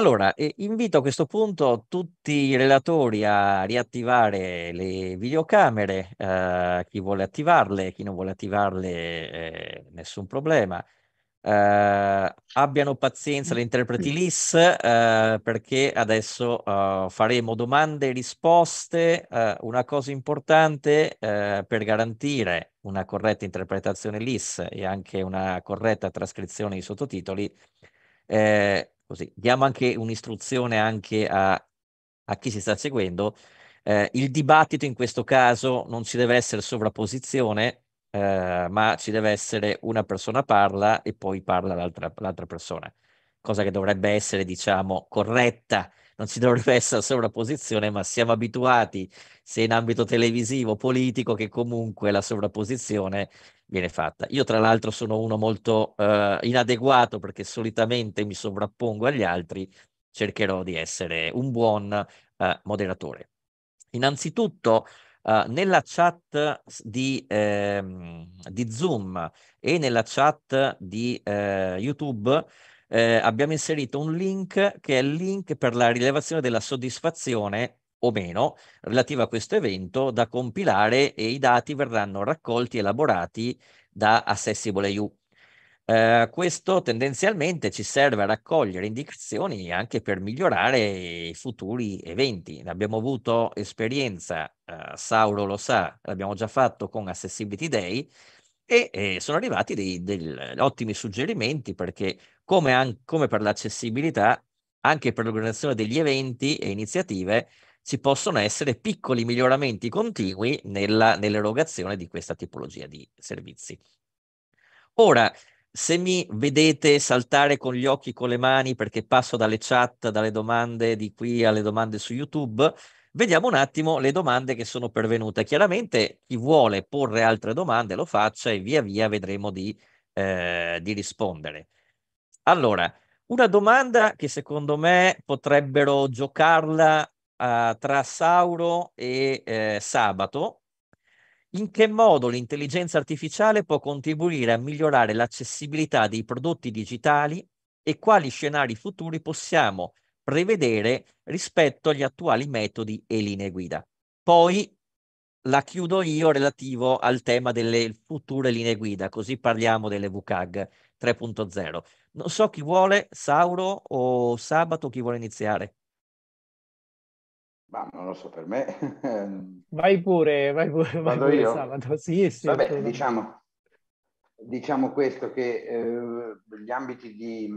Allora, eh, invito a questo punto tutti i relatori a riattivare le videocamere, eh, chi vuole attivarle, chi non vuole attivarle, eh, nessun problema. Eh, abbiano pazienza gli interpreti mm. LIS eh, perché adesso eh, faremo domande e risposte. una cosa importante per garantire una corretta interpretazione LIS e anche una corretta trascrizione di sottotitoli. Eh, così diamo anche un'istruzione anche a, a chi si sta seguendo. Eh, il dibattito in questo caso non ci deve essere sovrapposizione, eh, ma ci deve essere una persona parla e poi parla l'altra, l'altra persona, cosa che dovrebbe essere, diciamo, corretta non ci dovrebbe essere sovrapposizione, ma siamo abituati, sia in ambito televisivo, politico, che comunque la sovrapposizione viene fatta. Io tra l'altro sono uno molto eh, inadeguato perché solitamente mi sovrappongo agli altri, cercherò di essere un buon eh, moderatore. Innanzitutto eh, nella chat di, ehm, di, Zoom e nella chat di eh, YouTube eh, abbiamo inserito un link che è il link per la rilevazione della soddisfazione o meno relativa a questo evento da compilare e i dati verranno raccolti e elaborati da Accessible EU. Eh, questo tendenzialmente ci serve a raccogliere indicazioni anche per migliorare i futuri eventi. Ne abbiamo avuto esperienza, eh, Sauro lo sa, l'abbiamo già fatto con Accessibility Day e eh, sono arrivati dei, dei, ottimi suggerimenti perché come, an- come per l'accessibilità, anche per l'organizzazione degli eventi e iniziative, ci possono essere piccoli miglioramenti continui nella, nell'erogazione di questa tipologia di servizi. Ora, se mi vedete saltare con gli occhi, con le mani, perché passo dalle chat, dalle domande di qui alle domande su YouTube, vediamo un attimo le domande che sono pervenute. Chiaramente chi vuole porre altre domande lo faccia e via via vedremo di, eh, di rispondere. Allora, una domanda che secondo me potrebbero giocarla uh, tra Sauro e eh, Sabato, in che modo l'intelligenza artificiale può contribuire a migliorare l'accessibilità dei prodotti digitali e quali scenari futuri possiamo prevedere rispetto agli attuali metodi e linee guida. Poi la chiudo io relativo al tema delle future linee guida, così parliamo delle VCAG 3.0. Non so chi vuole, Sauro o Sabato, chi vuole iniziare? Ma non lo so, per me... vai pure, vai pure, vai pure io? sabato. Sì, sì. Vabbè, diciamo, diciamo, questo, che eh, gli, ambiti di,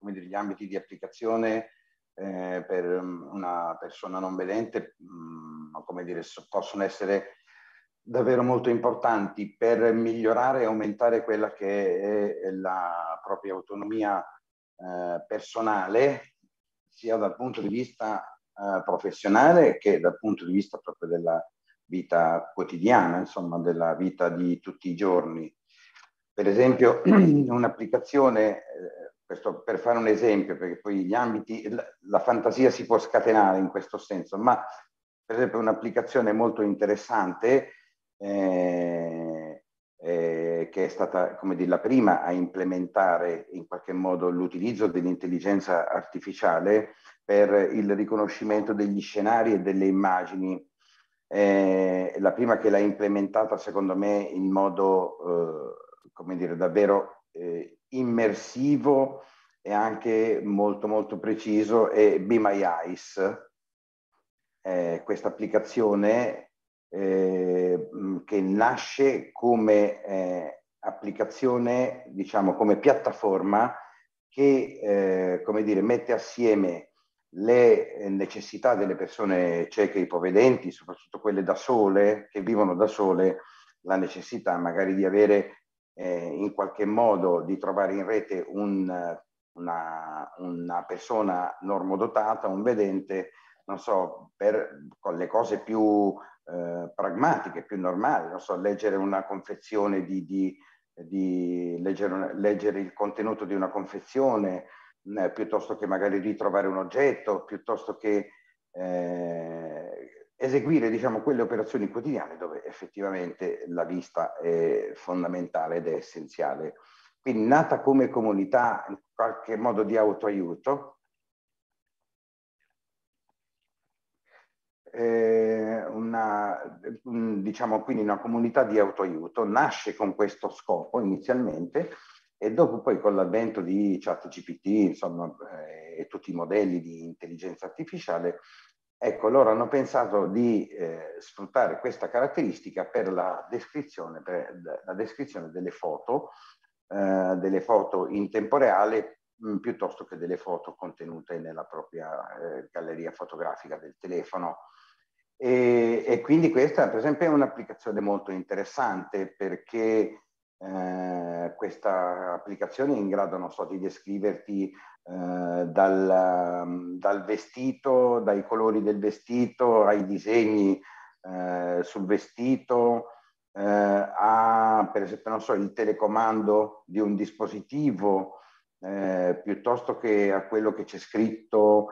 dire, gli, ambiti di, applicazione eh, per una persona non vedente, mh, mm, come dire, possono essere davvero molto importanti per migliorare e aumentare quella che è la propria autonomia eh, personale, sia dal punto di vista eh, professionale che dal punto di vista proprio della vita quotidiana, insomma della vita di tutti i giorni. Per esempio un'applicazione, eh, questo, per fare un esempio, perché poi gli ambiti, la, la fantasia si può scatenare in questo senso, ma per esempio un'applicazione molto interessante eh, eh, che è stata, come dire, la prima a implementare in qualche modo l'utilizzo dell'intelligenza artificiale per il riconoscimento degli scenari e delle immagini. Eh, la prima che l'ha implementata, secondo me, in modo, eh, come dire, davvero eh, immersivo e anche molto, molto preciso è Be My Eyes. Eh, questa applicazione eh, che nasce come eh, applicazione, diciamo, come piattaforma che, eh, come dire, mette assieme le eh, necessità delle persone cieche e ipovedenti, soprattutto quelle da sole, che vivono da sole, la necessità magari di avere eh, in qualche modo, di trovare in rete un, una, una persona normodotata, un vedente, non so, per le cose più eh, pragmatiche, più normali, non so, leggere una confezione di, di, di leggere, leggere, il contenuto di una confezione, mh, eh, piuttosto che magari ritrovare un oggetto, piuttosto che eh, eseguire diciamo, quelle operazioni quotidiane dove effettivamente la vista è fondamentale ed è essenziale. Quindi nata come comunità in qualche modo di autoaiuto, eh, una, mm, diciamo quindi una comunità di autoaiuto, nasce con questo scopo inizialmente e dopo poi con l'avvento di ChatGPT, insomma, eh, e tutti i modelli di intelligenza artificiale, ecco, loro hanno pensato di eh, sfruttare questa caratteristica per la descrizione, per la descrizione delle foto, eh, delle foto in tempo reale mm, piuttosto che delle foto contenute nella propria eh, galleria fotografica del telefono. E, e, quindi questa, per esempio, è un'applicazione molto interessante perché eh, questa applicazione è in grado, non so, di descriverti eh, dal, dal, vestito, dai colori del vestito, ai disegni eh, sul vestito, eh, a per esempio, non so, il telecomando di un dispositivo, eh, piuttosto che a quello che c'è scritto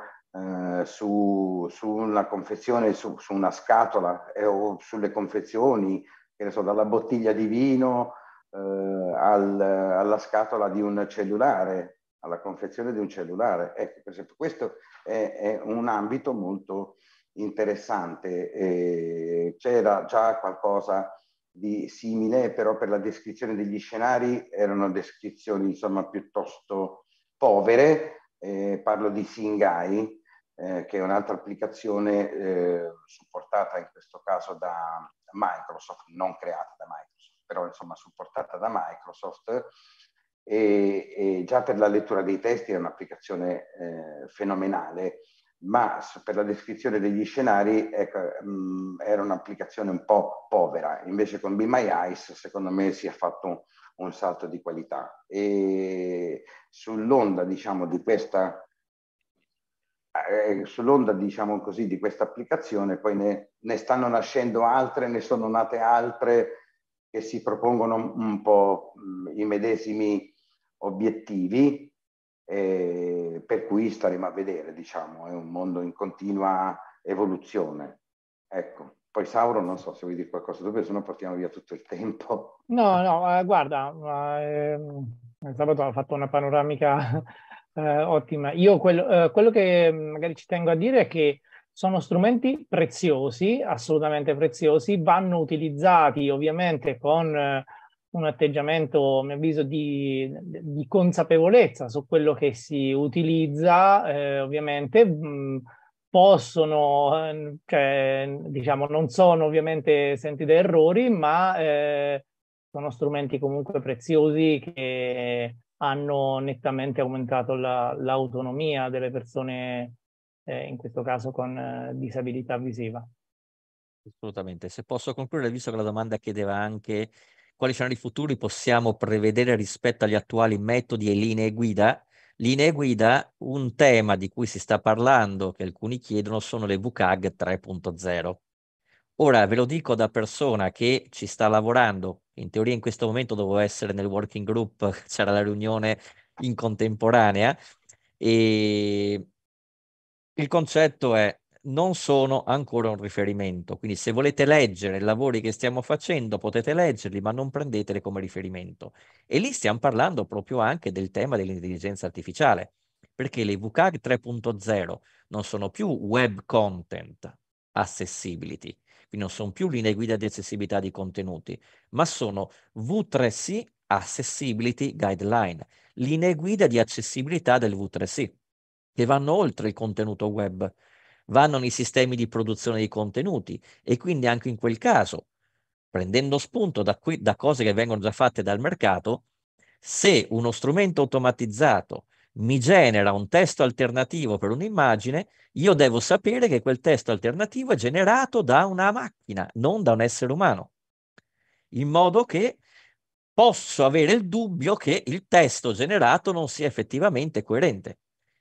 eh, su, una confezione, su, su una scatola eh, o sulle confezioni, che ne so, dalla bottiglia di vino eh, al, alla scatola di un cellulare, alla confezione di un cellulare. Ecco, per esempio, questo è, è un ambito molto interessante. c'era già qualcosa di simile, però per la descrizione degli scenari erano descrizioni insomma piuttosto povere, eh, parlo di Singai, eh, che è un'altra applicazione eh, supportata in questo caso da Microsoft, non creata da Microsoft, però insomma supportata da Microsoft e, e già per la lettura dei testi è un'applicazione eh, fenomenale, ma per la descrizione degli scenari ecco, mh, mm, era un'applicazione un po' povera, invece con Be My Eyes secondo me si è fatto un, un salto di qualità e sull'onda diciamo di questa eh, eh, sull'onda, diciamo così, di questa applicazione, poi ne, ne, stanno nascendo altre, ne sono nate altre che si propongono un po' mm, i medesimi obiettivi, eh, per cui staremo a vedere, diciamo, è un mondo in continua evoluzione. Ecco. Poi Sauro, non so se vuoi dire qualcosa dopo, se no portiamo via tutto il tempo. No, no, eh, guarda, eh, sabato ho fatto una panoramica eh, ottima. Io quello, eh, quello, che mm, magari ci tengo a dire è che sono strumenti preziosi, assolutamente preziosi, vanno utilizzati ovviamente con eh, un atteggiamento, a mio avviso, di, di, consapevolezza su quello che si utilizza, eh, ovviamente. Mh, mm, possono, eh, cioè, diciamo, non sono ovviamente senti da errori, ma eh, sono strumenti comunque preziosi che hanno nettamente aumentato la, l'autonomia delle persone, eh, in questo caso con eh, disabilità visiva. Assolutamente. Se posso concludere, visto che la domanda chiedeva anche quali scenari futuri possiamo prevedere rispetto agli attuali metodi e linee guida, linee guida, un tema di cui si sta parlando, che alcuni chiedono, sono le VCAG 3.0. Ora ve lo dico da persona che ci sta lavorando in teoria in questo momento dovevo essere nel working group, c'era la riunione in contemporanea e il concetto è non sono ancora un riferimento, quindi se volete leggere i lavori che stiamo facendo potete leggerli, ma non prendeteli come riferimento. E lì stiamo parlando proprio anche del tema dell'intelligenza artificiale, perché le VCAG 3.0 non sono più web content accessibility, quindi non sono più linee guida di accessibilità di contenuti, ma sono V3C Accessibility Guideline, linee guida di accessibilità del V3C, che vanno oltre il contenuto web, vanno nei sistemi di produzione di contenuti e quindi anche in quel caso, prendendo spunto da, qui, da cose che vengono già fatte dal mercato, se uno strumento automatizzato mi genera un testo alternativo per un'immagine, io devo sapere che quel testo alternativo è generato da una macchina, non da un essere umano, in modo che posso avere il dubbio che il testo generato non sia effettivamente coerente.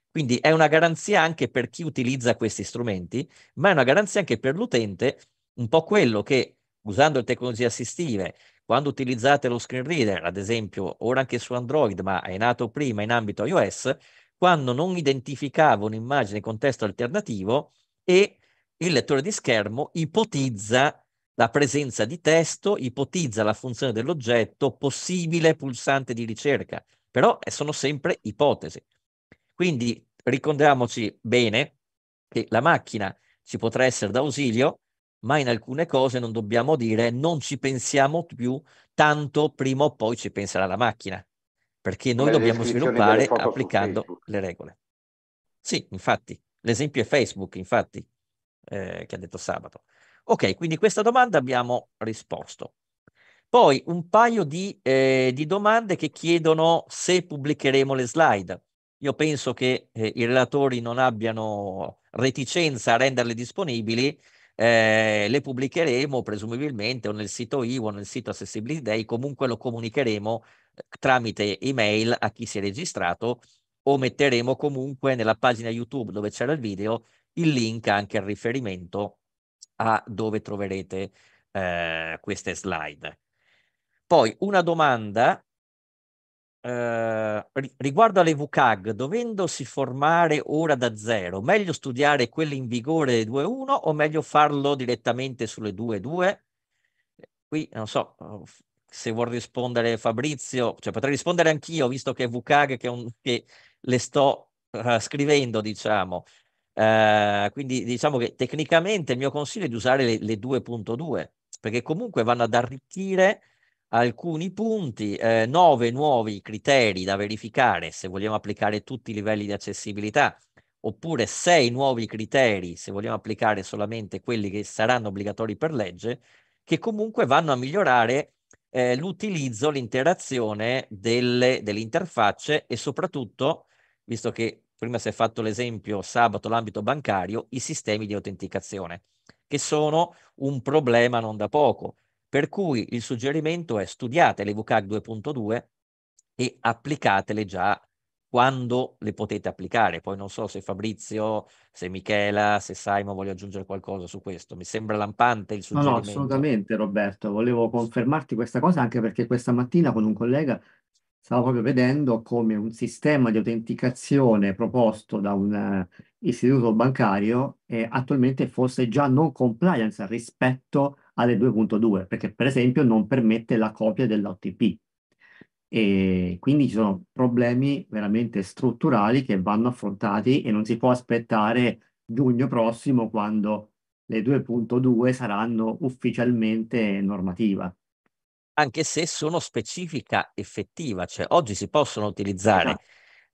Quindi è una garanzia anche per chi utilizza questi strumenti, ma è una garanzia anche per l'utente, un po' quello che usando le tecnologie assistive quando utilizzate lo screen reader, ad esempio, ora anche su Android, ma è nato prima in ambito iOS, quando non identificava un'immagine con testo alternativo e il lettore di schermo ipotizza la presenza di testo, ipotizza la funzione dell'oggetto, possibile pulsante di ricerca, però eh, sono sempre ipotesi. Quindi ricordiamoci bene che la macchina ci potrà essere d'ausilio, ma in alcune cose non dobbiamo dire non ci pensiamo più, tanto prima o poi ci penserà la macchina, perché noi Nelle dobbiamo sviluppare applicando le regole. Sì, infatti, l'esempio è Facebook, infatti, eh, che ha detto sabato. Ok, quindi questa domanda abbiamo risposto. Poi un paio di, eh, di domande che chiedono se pubblicheremo le slide. Io penso che eh, i relatori non abbiano reticenza a renderle disponibili, eh, le pubblicheremo presumibilmente o nel sito IWO nel sito Accessibility Day, comunque lo comunicheremo eh, tramite email a chi si è registrato o metteremo comunque nella pagina YouTube dove c'era il video il link anche al riferimento a dove troverete eh, queste slide. Poi una domanda Ehm, riguardo alle VCAG, dovendosi formare ora da zero, meglio studiare quelle in vigore 2.1 o meglio farlo direttamente sulle 2.2? Qui non so oh, se vuol rispondere Fabrizio, cioè potrei rispondere anch'io, visto che VCAG che, un, che le sto uh, scrivendo, diciamo. Uh, quindi diciamo che tecnicamente il mio consiglio è di usare le, le 2.2, perché comunque vanno ad arricchire alcuni punti, eh, nove nuovi criteri da verificare se vogliamo applicare tutti i livelli di accessibilità, oppure sei nuovi criteri se vogliamo applicare solamente quelli che saranno obbligatori per legge, che comunque vanno a migliorare eh, l'utilizzo, l'interazione delle, delle interfacce e soprattutto, visto che prima si è fatto l'esempio sabato l'ambito bancario, i sistemi di autenticazione, che sono un problema non da poco per cui il suggerimento è studiate le VCAC 2.2 e applicatele già quando le potete applicare. Poi non so se Fabrizio, se Michela, se Simon voglio aggiungere qualcosa su questo. Mi sembra lampante il suggerimento. No, no, assolutamente Roberto. Volevo confermarti questa cosa anche perché questa mattina con un collega stavo proprio vedendo come un sistema di autenticazione proposto da un eh, istituto bancario eh, attualmente fosse già non compliance rispetto alle 2.2, perché per esempio non permette la copia dell'OTP. E quindi ci sono problemi veramente strutturali che vanno affrontati e non si può aspettare giugno prossimo quando le 2.2 saranno ufficialmente normativa. Anche se sono specifica effettiva, cioè oggi si possono utilizzare. Esatto.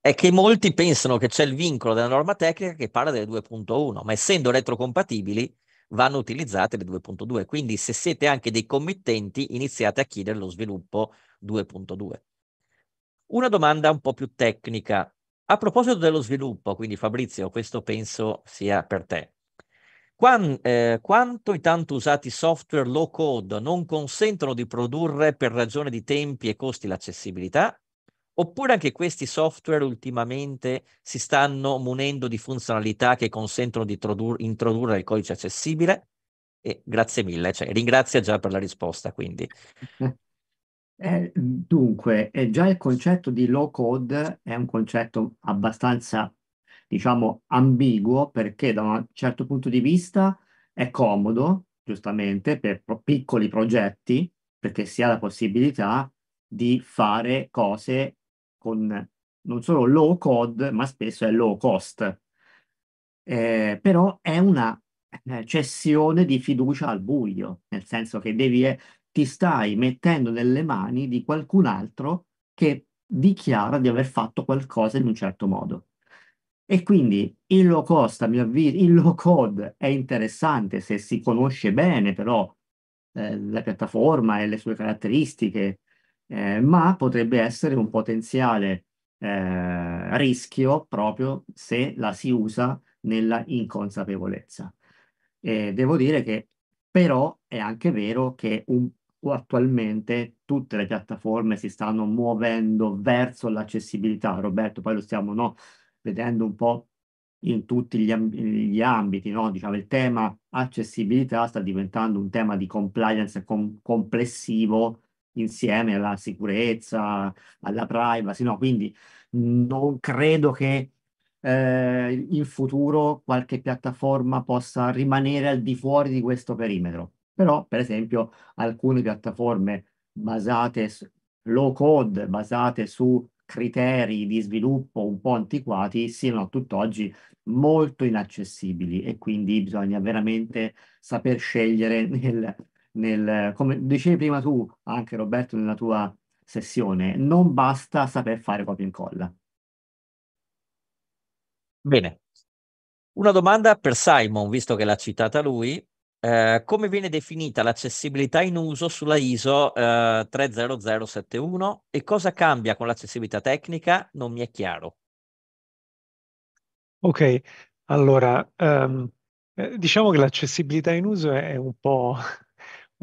È che molti pensano che c'è il vincolo della norma tecnica che parla delle 2.1, ma essendo retrocompatibili vanno utilizzate le 2.2. Quindi se siete anche dei committenti, iniziate a chiedere lo sviluppo 2.2. Una domanda un po' più tecnica. A proposito dello sviluppo, quindi Fabrizio, questo penso sia per te. Quan, eh, quanto i tanto usati software low code non consentono di produrre per ragione di tempi e costi l'accessibilità Oppure anche questi software ultimamente si stanno munendo di funzionalità che consentono di introdur- introdurre il codice accessibile? E grazie mille, cioè, ringrazio già per la risposta. Quindi. Eh, dunque, eh, già il concetto di low code è un concetto abbastanza, diciamo, ambiguo perché da un certo punto di vista è comodo, giustamente, per pro- piccoli progetti, perché si ha la possibilità di fare cose con non solo low code, ma spesso è low cost. Eh, però è una eh, cessione di fiducia al buio, nel senso che devi, eh, ti stai mettendo nelle mani di qualcun altro che dichiara di aver fatto qualcosa in un certo modo. E quindi il low cost, a mio avviso, il low code è interessante se si conosce bene però eh, la piattaforma e le sue caratteristiche, eh, ma potrebbe essere un potenziale eh, rischio proprio se la si usa nella inconsapevolezza. E devo dire che però è anche vero che un, attualmente tutte le piattaforme si stanno muovendo verso l'accessibilità. Roberto, poi lo stiamo no, vedendo un po' in tutti gli, amb gli ambiti, no? diciamo, il tema accessibilità sta diventando un tema di compliance com complessivo insieme alla sicurezza, alla privacy, no? Quindi non credo che eh, in futuro qualche piattaforma possa rimanere al di fuori di questo perimetro. Però, per esempio, alcune piattaforme basate su low code, basate su criteri di sviluppo un po' antiquati siano tutt'oggi molto inaccessibili e quindi bisogna veramente saper scegliere nel nel, come dicevi prima tu, anche Roberto, nella tua sessione, non basta saper fare copia e incolla. Bene. Una domanda per Simon, visto che l'ha citata lui. Eh, come viene definita l'accessibilità in uso sulla ISO eh, 30071 e cosa cambia con l'accessibilità tecnica? Non mi è chiaro. Ok, allora, um, diciamo che l'accessibilità in uso è un po'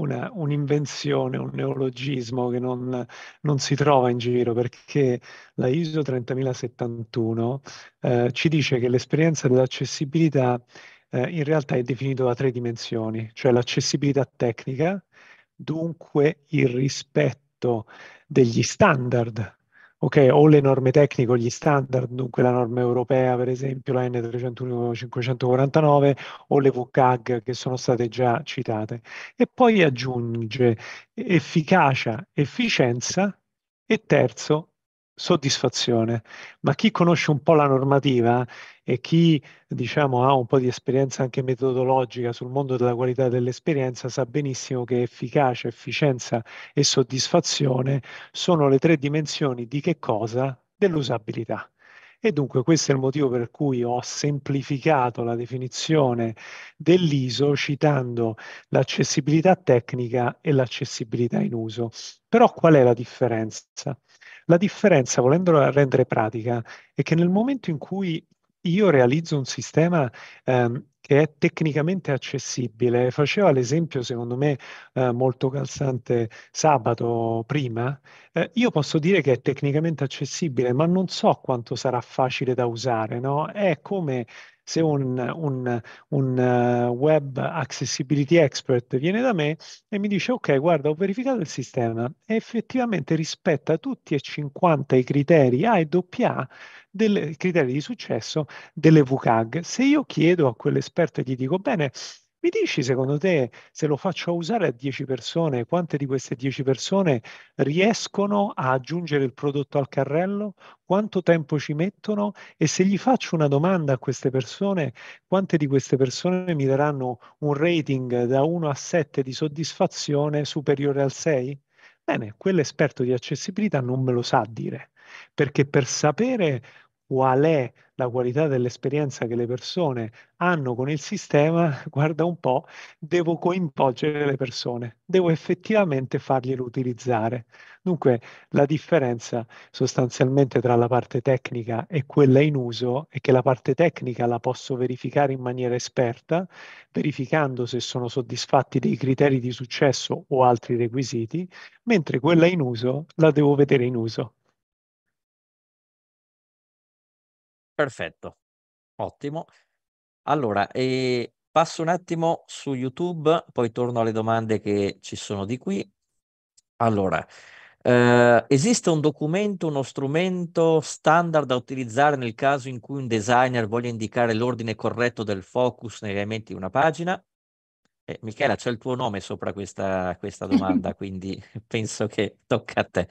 una, un'invenzione, un neologismo che non, non, si trova in giro perché la ISO 30071 eh, ci dice che l'esperienza dell'accessibilità eh, in realtà è definita da tre dimensioni, cioè l'accessibilità tecnica, dunque il rispetto degli standard ok, o le norme tecniche o gli standard, dunque la norma europea, per esempio la N301-549 o le WCAG che sono state già citate. E poi aggiunge efficacia, efficienza e terzo, soddisfazione, ma chi conosce un po' la normativa e chi diciamo, ha un po' di esperienza anche metodologica sul mondo della qualità dell'esperienza sa benissimo che efficacia, efficienza e soddisfazione sono le tre dimensioni di che cosa? Dell'usabilità. E dunque questo è il motivo per cui ho semplificato la definizione dell'ISO citando l'accessibilità tecnica e l'accessibilità in uso. Però qual è la differenza? La differenza, volendola rendere pratica, è che nel momento in cui io realizzo un sistema ehm, che è tecnicamente accessibile. Faceva l'esempio, secondo me, eh, molto calzante sabato prima. Eh, io posso dire che è tecnicamente accessibile, ma non so quanto sarà facile da usare, no? È come se un, un, un eh, web accessibility expert viene da me e mi dice ok guarda ho verificato il sistema e effettivamente rispetta tutti e 50 i criteri A e AA del criteri di successo delle VCAG. Se io chiedo a quell'esperto e gli dico bene mi dici secondo te se lo faccio usare a 10 persone, quante di queste 10 persone riescono a aggiungere il prodotto al carrello? Quanto tempo ci mettono? E se gli faccio una domanda a queste persone, quante di queste persone mi daranno un rating da 1 a 7 di soddisfazione superiore al 6? Bene, quell'esperto di accessibilità non me lo sa dire, perché per sapere qual è la qualità dell'esperienza che le persone hanno con il sistema, guarda un po', devo coinvolgere le persone, devo effettivamente farglielo utilizzare. Dunque la differenza sostanzialmente tra la parte tecnica e quella in uso è che la parte tecnica la posso verificare in maniera esperta, verificando se sono soddisfatti dei criteri di successo o altri requisiti, mentre quella in uso la devo vedere in uso. Perfetto, ottimo. Allora, eh, passo un attimo su YouTube, poi torno alle domande che ci sono di qui. Allora, eh, esiste un documento, uno strumento standard da utilizzare nel caso in cui un designer voglia indicare l'ordine corretto del focus negli elementi di una pagina? Eh, Michela, c'è il tuo nome sopra questa, questa domanda, quindi penso che tocca a te.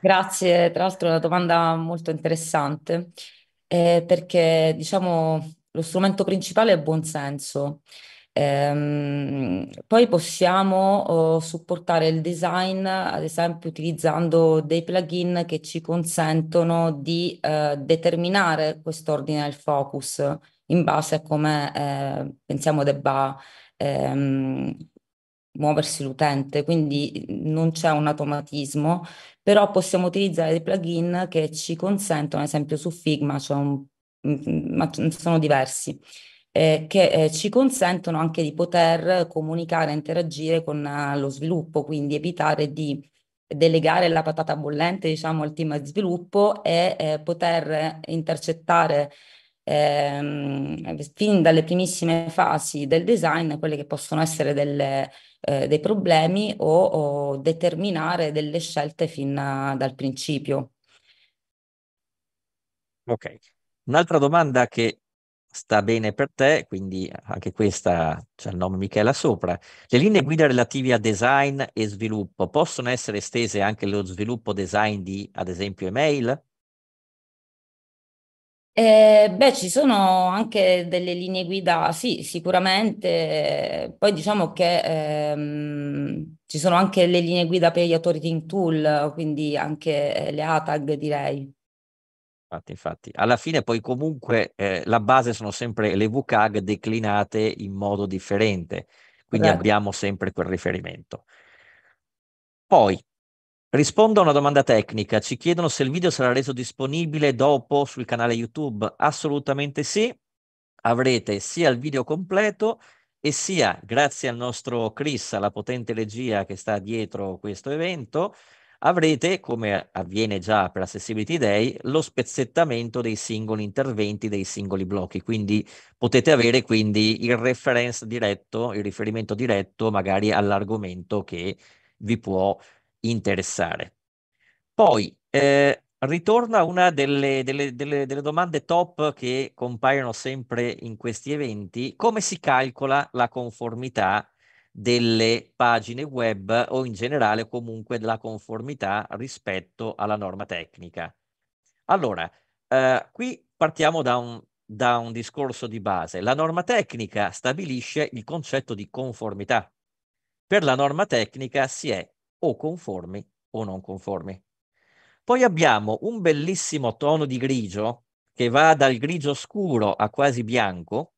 Grazie, tra l'altro è una domanda molto interessante eh, perché diciamo lo strumento principale è il buonsenso. Ehm, poi possiamo oh, supportare il design, ad esempio utilizzando dei plugin che ci consentono di eh, determinare quest'ordine del focus in base a come eh, pensiamo debba ehm, muoversi l'utente, quindi non c'è un automatismo, però possiamo utilizzare dei plugin che ci consentono, ad esempio su Figma, cioè un, mm, mm, ma sono diversi, eh, che eh, ci consentono anche di poter comunicare, interagire con uh, lo sviluppo, quindi evitare di delegare la patata bollente diciamo al team di sviluppo e eh, poter intercettare ehm, fin dalle primissime fasi del design quelle che possono essere delle, eh, dei problemi o, o, determinare delle scelte fin a, dal principio. Ok, un'altra domanda che sta bene per te, quindi anche questa c'è cioè, il nome Michela sopra. Le linee guida relative a design e sviluppo possono essere estese anche allo sviluppo design di, ad esempio, email? Eh, beh, ci sono anche delle linee guida, sì, sicuramente. Poi diciamo che ehm, ci sono anche le linee guida per gli auditing tool, quindi anche eh, le ATAG, direi. Infatti, infatti, alla fine poi comunque eh, la base sono sempre le WCAG declinate in modo differente, quindi Corretto. abbiamo sempre quel riferimento. Poi Rispondo a una domanda tecnica. Ci chiedono se il video sarà reso disponibile dopo sul canale YouTube. Assolutamente sì. Avrete sia il video completo e sia, grazie al nostro Chris, alla potente regia che sta dietro questo evento, avrete, come avviene già per Accessibility Day, lo spezzettamento dei singoli interventi, dei singoli blocchi. Quindi potete avere quindi il reference diretto, il riferimento diretto magari all'argomento che vi può interessare. Poi eh, ritorna una delle, delle, delle, delle, domande top che compaiono sempre in questi eventi, come si calcola la conformità delle pagine web o in generale comunque la conformità rispetto alla norma tecnica. Allora, eh, qui partiamo da un, da un discorso di base. La norma tecnica stabilisce il concetto di conformità. Per la norma tecnica si è o conformi o non conformi. Poi abbiamo un bellissimo tono di grigio che va dal grigio scuro a quasi bianco,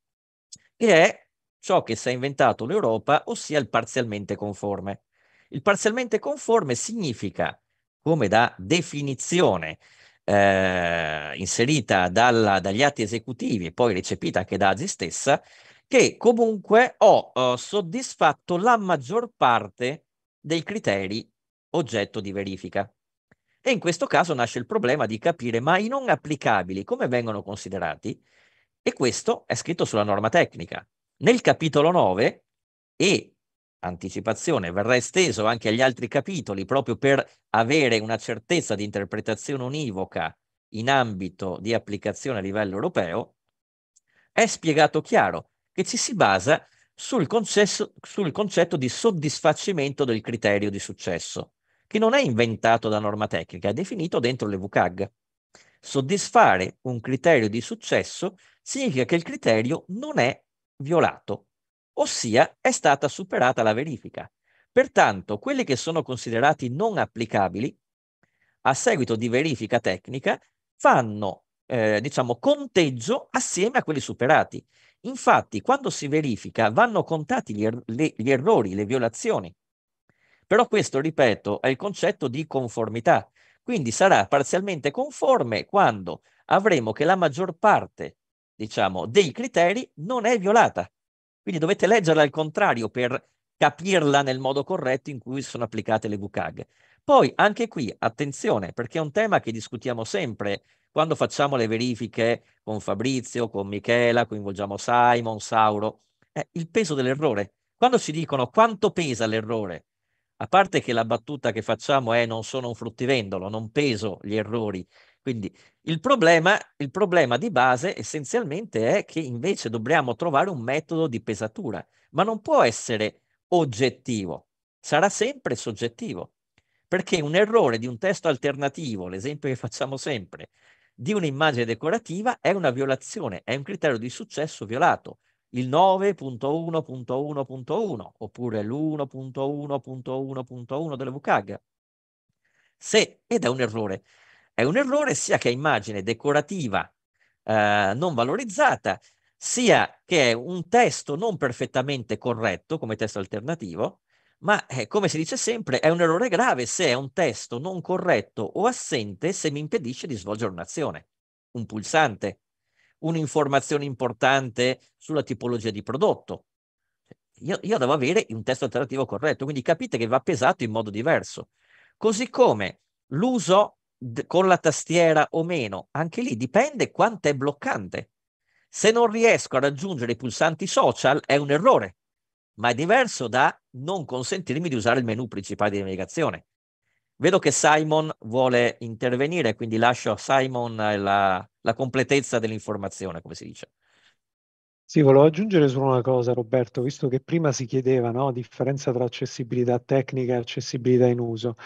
che è ciò che si è inventato l'Europa, ossia il parzialmente conforme. Il parzialmente conforme significa, come da definizione eh, inserita dalla, dagli atti esecutivi e poi recepita anche da ASI stessa, che comunque ho eh, soddisfatto la maggior parte dei criteri oggetto di verifica. E in questo caso nasce il problema di capire ma i non applicabili come vengono considerati e questo è scritto sulla norma tecnica. Nel capitolo 9 e anticipazione verrà esteso anche agli altri capitoli proprio per avere una certezza di interpretazione univoca in ambito di applicazione a livello europeo, è spiegato chiaro che ci si basa sul, concesso, sul concetto di soddisfacimento del criterio di successo, che non è inventato da norma tecnica, è definito dentro le VCAG. Soddisfare un criterio di successo significa che il criterio non è violato, ossia è stata superata la verifica. Pertanto, quelli che sono considerati non applicabili a seguito di verifica tecnica fanno, eh, diciamo, conteggio assieme a quelli superati Infatti, quando si verifica, vanno contati gli, er- le- gli errori, le violazioni. Però questo, ripeto, è il concetto di conformità. Quindi sarà parzialmente conforme quando avremo che la maggior parte, diciamo, dei criteri non è violata. Quindi dovete leggerla al contrario per capirla nel modo corretto in cui sono applicate le WCAG. Poi anche qui attenzione perché è un tema che discutiamo sempre quando facciamo le verifiche con Fabrizio, con Michela, coinvolgiamo Simon, Sauro, è eh, il peso dell'errore. Quando ci dicono quanto pesa l'errore, a parte che la battuta che facciamo è non sono un fruttivendolo, non peso gli errori. Quindi il problema, il problema di base essenzialmente è che invece dobbiamo trovare un metodo di pesatura, ma non può essere oggettivo, sarà sempre soggettivo, perché un errore di un testo alternativo, l'esempio che facciamo sempre, di un'immagine decorativa è una violazione, è un criterio di successo violato. Il 9.1.1.1 oppure l'1.1.1.1 delle WCAG. Se, ed è un errore, è un errore sia che è immagine decorativa eh, non valorizzata, sia che è un testo non perfettamente corretto come testo alternativo, ma eh, come si dice sempre, è un errore grave se è un testo non corretto o assente se mi impedisce di svolgere un'azione, un pulsante, un'informazione importante sulla tipologia di prodotto. Io, io devo avere un testo alternativo corretto, quindi capite che va pesato in modo diverso. Così come l'uso d- con la tastiera o meno, anche lì dipende quanto è bloccante. Se non riesco a raggiungere i pulsanti social è un errore, ma è diverso da non consentirmi di usare il menu principale di navigazione. Vedo che Simon vuole intervenire, quindi lascio a Simon la, la completezza dell'informazione, come si dice. Sì, volevo aggiungere solo una cosa, Roberto, visto che prima si chiedeva no, differenza tra accessibilità tecnica e accessibilità in uso.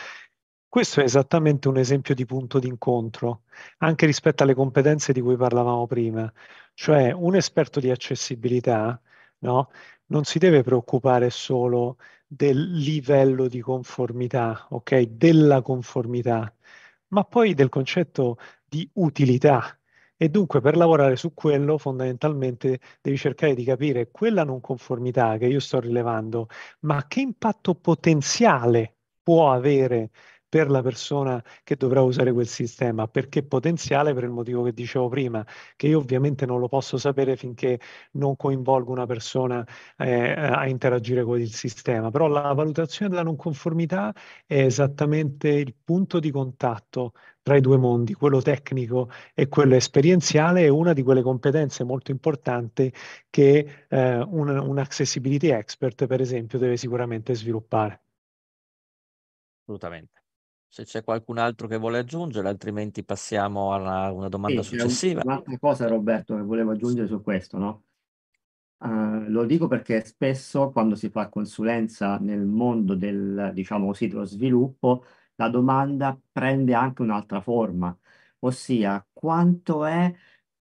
Questo è esattamente un esempio di punto d'incontro, anche rispetto alle competenze di cui parlavamo prima. Cioè, un esperto di accessibilità no, non si deve preoccupare solo del livello di conformità, ok? Della conformità, ma poi del concetto di utilità. E dunque per lavorare su quello fondamentalmente devi cercare di capire quella non conformità che io sto rilevando, ma che impatto potenziale può avere per la persona che dovrà usare quel sistema, perché potenziale per il motivo che dicevo prima, che io ovviamente non lo posso sapere finché non coinvolgo una persona eh, a interagire con il sistema, però la valutazione della non conformità è esattamente il punto di contatto tra i due mondi, quello tecnico e quello esperienziale, è una di quelle competenze molto importanti che eh, un, un accessibility expert, per esempio, deve sicuramente sviluppare. Assolutamente se c'è qualcun altro che vuole aggiungere, altrimenti passiamo a una domanda sì, successiva. un'altra cosa, Roberto, che volevo aggiungere su questo, no? Uh, lo dico perché spesso quando si fa consulenza nel mondo del, diciamo così, dello sviluppo, la domanda prende anche un'altra forma, ossia quanto è,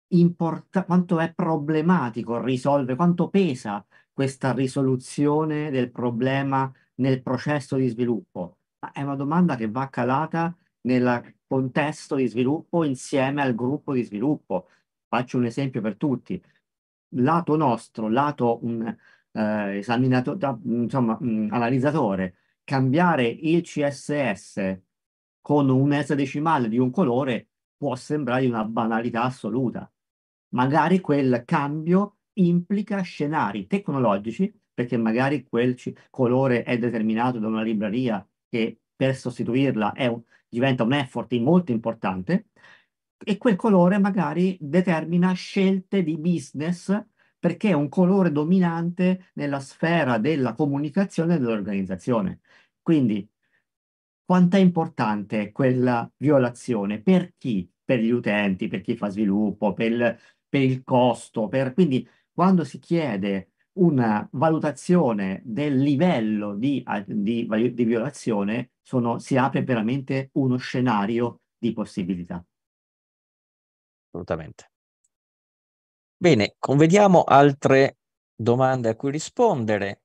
import- quanto è problematico risolvere, quanto pesa questa risoluzione del problema nel processo di sviluppo è una domanda che va calata nel contesto di sviluppo insieme al gruppo di sviluppo. Faccio un esempio per tutti. Lato nostro, lato un, eh, esaminatore, insomma, mh, analizzatore, cambiare il CSS con un esadecimale di un colore può sembrare una banalità assoluta. Magari quel cambio implica scenari tecnologici, perché magari quel colore è determinato da una libreria che per sostituirla un, diventa un effort molto importante, e quel colore magari determina scelte di business perché è un colore dominante nella sfera della comunicazione dell'organizzazione. Quindi, quanto è importante quella violazione? Per chi? Per gli utenti, per chi fa sviluppo, per, per il costo. Per... Quindi, quando si chiede una valutazione del livello di, di, di violazione sono, si apre veramente uno scenario di possibilità. Assolutamente. Bene, vediamo altre domande a cui rispondere.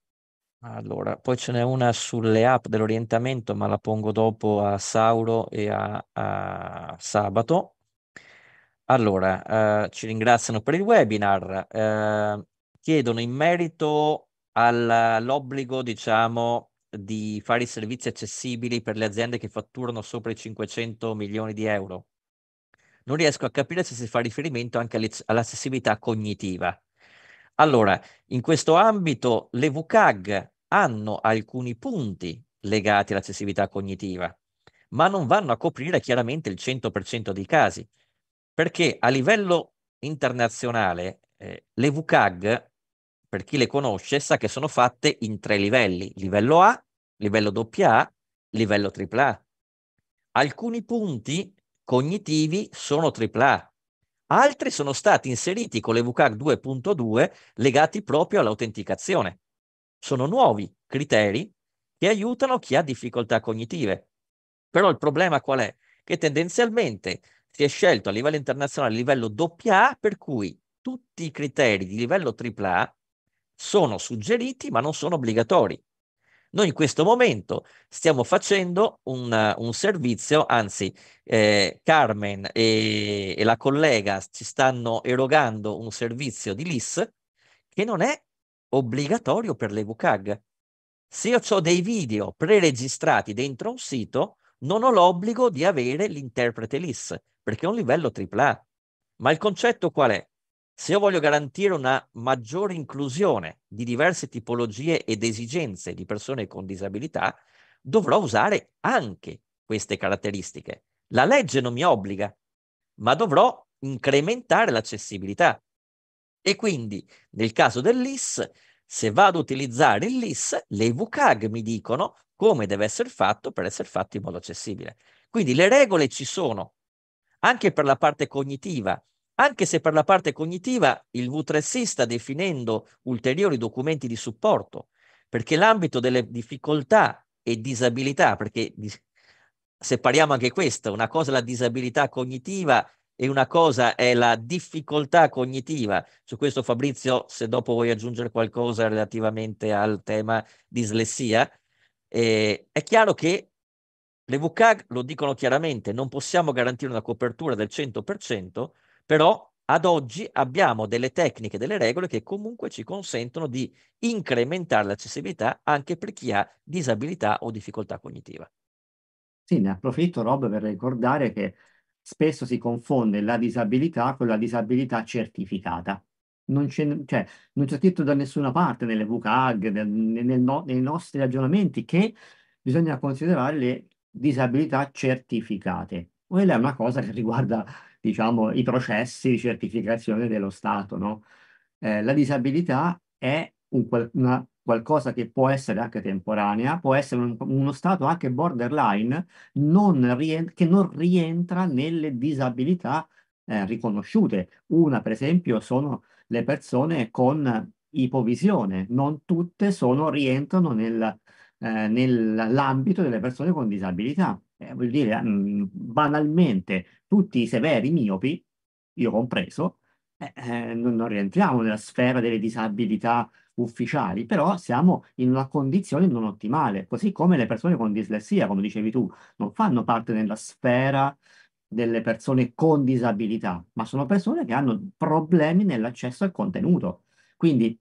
Allora, poi ce n'è una sulle app dell'orientamento, ma la pongo dopo a Sauro e a, a Sabato. Allora, eh, ci ringraziano per il webinar. Eh, chiedono in merito all'obbligo, diciamo, di fare i servizi accessibili per le aziende che fatturano sopra i 500 milioni di euro. Non riesco a capire se si fa riferimento anche all'accessibilità cognitiva. Allora, in questo ambito le VCAG hanno alcuni punti legati all'accessibilità cognitiva, ma non vanno a coprire chiaramente il 100% dei casi, perché a livello internazionale eh, le VCAG per chi le conosce, sa che sono fatte in tre livelli, livello A, livello AA, livello AAA. Alcuni punti cognitivi sono AAA, altri sono stati inseriti con l'EVCAC 2.2 legati proprio all'autenticazione. Sono nuovi criteri che aiutano chi ha difficoltà cognitive. Però il problema qual è? Che tendenzialmente si è scelto a livello internazionale il livello AA, per cui tutti i criteri di livello AAA sono suggeriti ma non sono obbligatori. Noi in questo momento stiamo facendo un, un servizio, anzi eh, Carmen e, e, la collega ci stanno erogando un servizio di LIS che non è obbligatorio per le VCAG. Se io ho dei video preregistrati dentro un sito, non ho l'obbligo di avere l'interprete LIS, perché è un livello AAA. Ma il concetto qual è? Se io voglio garantire una maggiore inclusione di diverse tipologie ed esigenze di persone con disabilità, dovrò usare anche queste caratteristiche. La legge non mi obbliga, ma dovrò incrementare l'accessibilità. E quindi, nel caso dell'IS, se vado ad utilizzare il LIS, le VCAG mi dicono come deve essere fatto per essere fatto in modo accessibile. Quindi le regole ci sono, anche per la parte cognitiva, anche se per la parte cognitiva il V3C sta definendo ulteriori documenti di supporto, perché l'ambito delle difficoltà e disabilità, perché separiamo anche questo, una cosa è la disabilità cognitiva e una cosa è la difficoltà cognitiva. Su questo Fabrizio, se dopo vuoi aggiungere qualcosa relativamente al tema dislessia, eh, è chiaro che le VCAG lo dicono chiaramente, non possiamo garantire una copertura del 100%, però ad oggi abbiamo delle tecniche, delle regole che comunque ci consentono di incrementare l'accessibilità anche per chi ha disabilità o difficoltà cognitiva. Sì, ne approfitto Rob per ricordare che spesso si confonde la disabilità con la disabilità certificata. Non c'è, cioè, non c'è scritto da nessuna parte nelle VCAG, nel, nel no, nei nostri ragionamenti, che bisogna considerare le disabilità certificate. Quella è una cosa che riguarda diciamo, i processi di certificazione dello Stato. No? Eh, la disabilità è un, una, qualcosa che può essere anche temporanea, può essere un, uno stato anche borderline non rien, che non rientra nelle disabilità eh, riconosciute. Una, per esempio, sono le persone con ipovisione, non tutte sono, rientrano nel, eh, nell'ambito delle persone con disabilità eh, voglio dire, mh, mm, banalmente tutti i severi miopi, io compreso, eh, eh, non, non rientriamo nella sfera delle disabilità ufficiali, però siamo in una condizione non ottimale, così come le persone con dislessia, come dicevi tu, non fanno parte della sfera delle persone con disabilità, ma sono persone che hanno problemi nell'accesso al contenuto. Quindi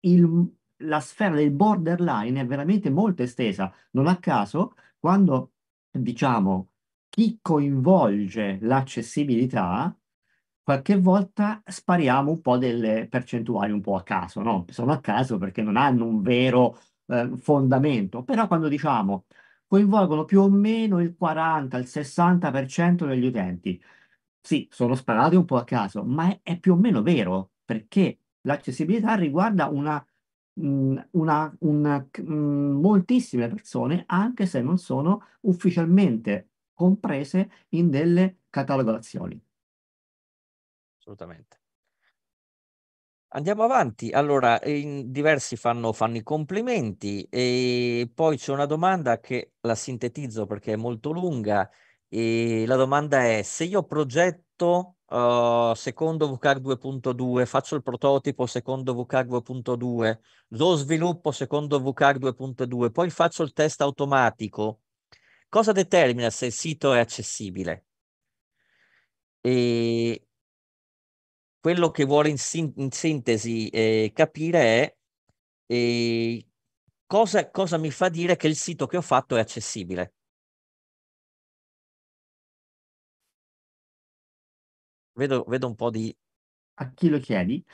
il, la sfera del borderline è veramente molto estesa. Non a caso, quando diciamo, chi coinvolge l'accessibilità, qualche volta spariamo un po' delle percentuali un po' a caso, no? Sono a caso perché non hanno un vero eh, fondamento, però quando diciamo coinvolgono più o meno il 40, il 60% degli utenti, sì, sono sparati un po' a caso, ma è, è più o meno vero perché l'accessibilità riguarda una Mhmm, una, un, mhmm, moltissime persone, anche se non sono ufficialmente comprese in delle catalogazioni. Assolutamente. Andiamo avanti. Allora, diversi fanno, fanno, i complimenti e poi c'è una domanda che la sintetizzo perché è molto lunga. E la domanda è se io progetto Uh, secondo VCAR 2.2, faccio il prototipo secondo VCAR 2.2, lo sviluppo secondo VCAR 2.2, poi faccio il test automatico. Cosa determina se il sito è accessibile? E quello che vuole in, sin- in sintesi eh, capire è eh, cosa, cosa mi fa dire che il sito che ho fatto è accessibile. Vedo, vedo un po' di... A chi lo chiedi?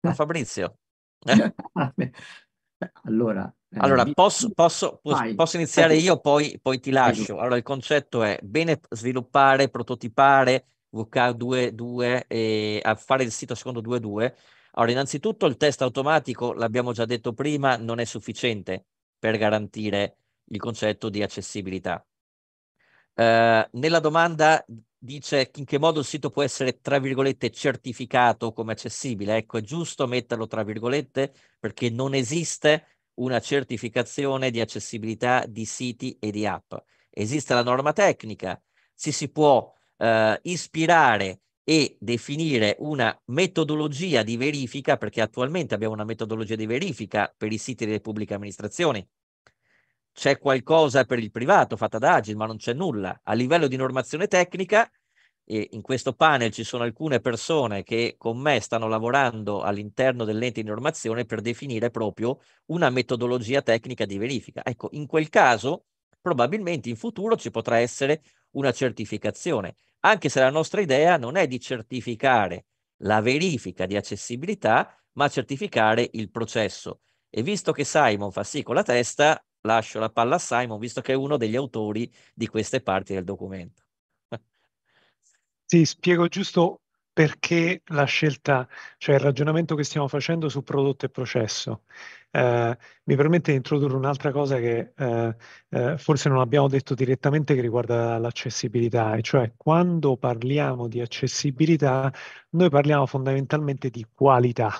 A Fabrizio. Eh? allora, eh, allora, posso, posso, posso iniziare io, poi, poi, ti lascio. Allora, il concetto è bene sviluppare, prototipare VK 2.2 e fare il sito secondo 2.2. Allora, innanzitutto il test automatico, l'abbiamo già detto prima, non è sufficiente per garantire il concetto di accessibilità. Eh, nella domanda dice in che modo il sito può essere, tra virgolette, certificato come accessibile. Ecco, è giusto metterlo tra virgolette perché non esiste una certificazione di accessibilità di siti e di app. Esiste la norma tecnica, ci si può eh, ispirare e definire una metodologia di verifica, perché attualmente abbiamo una metodologia di verifica per i siti delle pubbliche amministrazioni, c'è qualcosa per il privato fatta da Agile, ma non c'è nulla. A livello di normazione tecnica, e in questo panel ci sono alcune persone che con me stanno lavorando all'interno dell'ente di normazione per definire proprio una metodologia tecnica di verifica. Ecco, in quel caso probabilmente in futuro ci potrà essere una certificazione, anche se la nostra idea non è di certificare la verifica di accessibilità, ma certificare il processo. E visto che Simon fa sì con la testa, lascio la palla a Simon, visto che è uno degli autori di queste parti del documento. Sì, spiego giusto perché la scelta, cioè il ragionamento che stiamo facendo su prodotto e processo. Eh, mi permette di introdurre un'altra cosa che eh, eh, forse non abbiamo detto direttamente che riguarda l'accessibilità, e cioè quando parliamo di accessibilità noi parliamo fondamentalmente di qualità.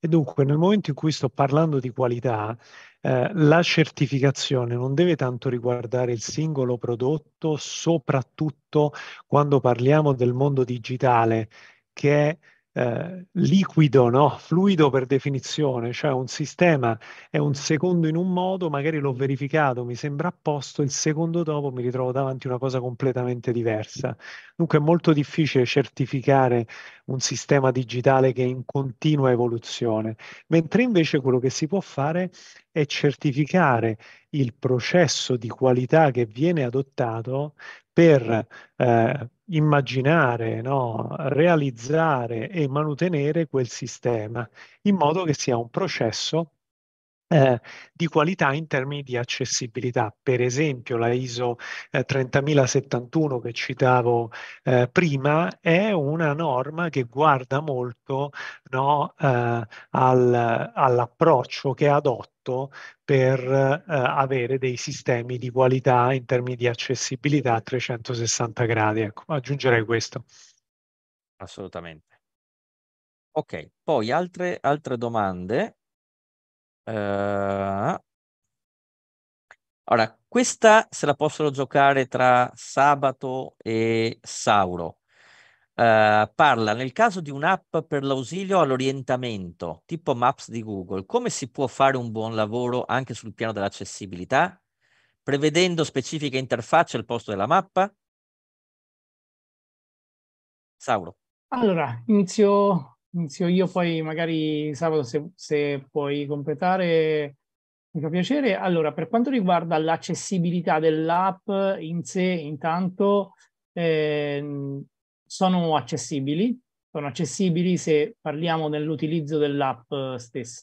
E dunque nel momento in cui sto parlando di qualità, eh, la certificazione non deve tanto riguardare il singolo prodotto, soprattutto quando parliamo del mondo digitale, che è eh, liquido, no? fluido per definizione, cioè un sistema è un secondo in un modo, magari l'ho verificato, mi sembra a posto, il secondo dopo mi ritrovo davanti a una cosa completamente diversa. Dunque è molto difficile certificare un sistema digitale che è in continua evoluzione, mentre invece quello che si può fare è certificare il processo di qualità che viene adottato per eh, immaginare, no? realizzare e mantenere quel sistema in modo che sia un processo eh, di qualità in termini di accessibilità. Per esempio la ISO eh, 30071 che citavo eh, prima è una norma che guarda molto no, eh, al, all'approccio che adotto per eh, avere dei sistemi di qualità in termini di accessibilità a 360 gradi. Ecco, aggiungerei questo. Assolutamente. Ok, poi altre, altre domande. Uh... Eh, allora, questa se la possono giocare tra sabato e Sauro. Uh, parla nel caso di un'app per l'ausilio all'orientamento, tipo Maps di Google, come si può fare un buon lavoro anche sul piano dell'accessibilità, prevedendo specifiche interfacce al posto della mappa? Sauro. Allora, inizio inizio io, poi magari sabato se, se puoi completare mi fa piacere. Allora, per quanto riguarda l'accessibilità dell'app in sé, intanto eh, sono accessibili, sono accessibili se parliamo dell'utilizzo dell'app eh, stessa.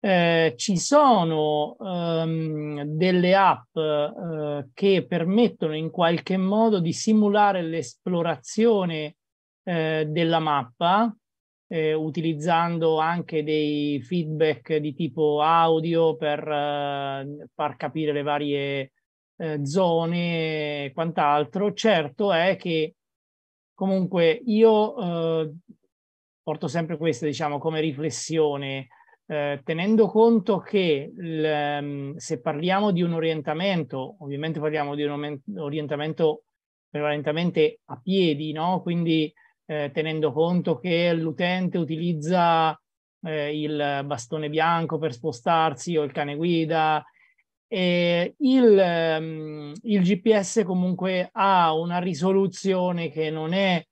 Eh, ci sono ehm, delle app eh, che permettono in qualche modo di simulare l'esplorazione eh, della mappa eh, utilizzando anche dei feedback di tipo audio per eh, far capire le varie eh, zone e quant'altro. Certo è che comunque io eh, porto sempre questa, diciamo, come riflessione, eh, tenendo conto che il, ehm, se parliamo di un orientamento, ovviamente parliamo di un orientamento prevalentemente a piedi, no? Quindi eh, tenendo conto che l'utente utilizza eh, il bastone bianco per spostarsi o il cane guida. E il, ehm, il GPS comunque ha una risoluzione che non è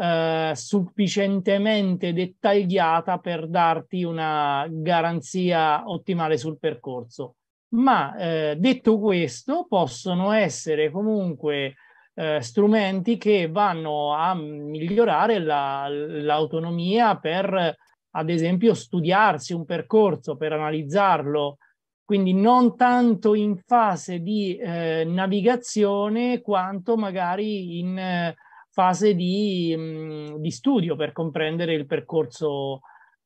eh, sufficientemente dettagliata per darti una garanzia ottimale sul percorso. Ma eh, detto questo, possono essere comunque eh, strumenti che vanno a migliorare la, l'autonomia per, ad esempio, studiarsi un percorso, per analizzarlo, quindi non tanto in fase di eh, navigazione quanto magari in eh, fase di, mh, mm, di, studio per comprendere il percorso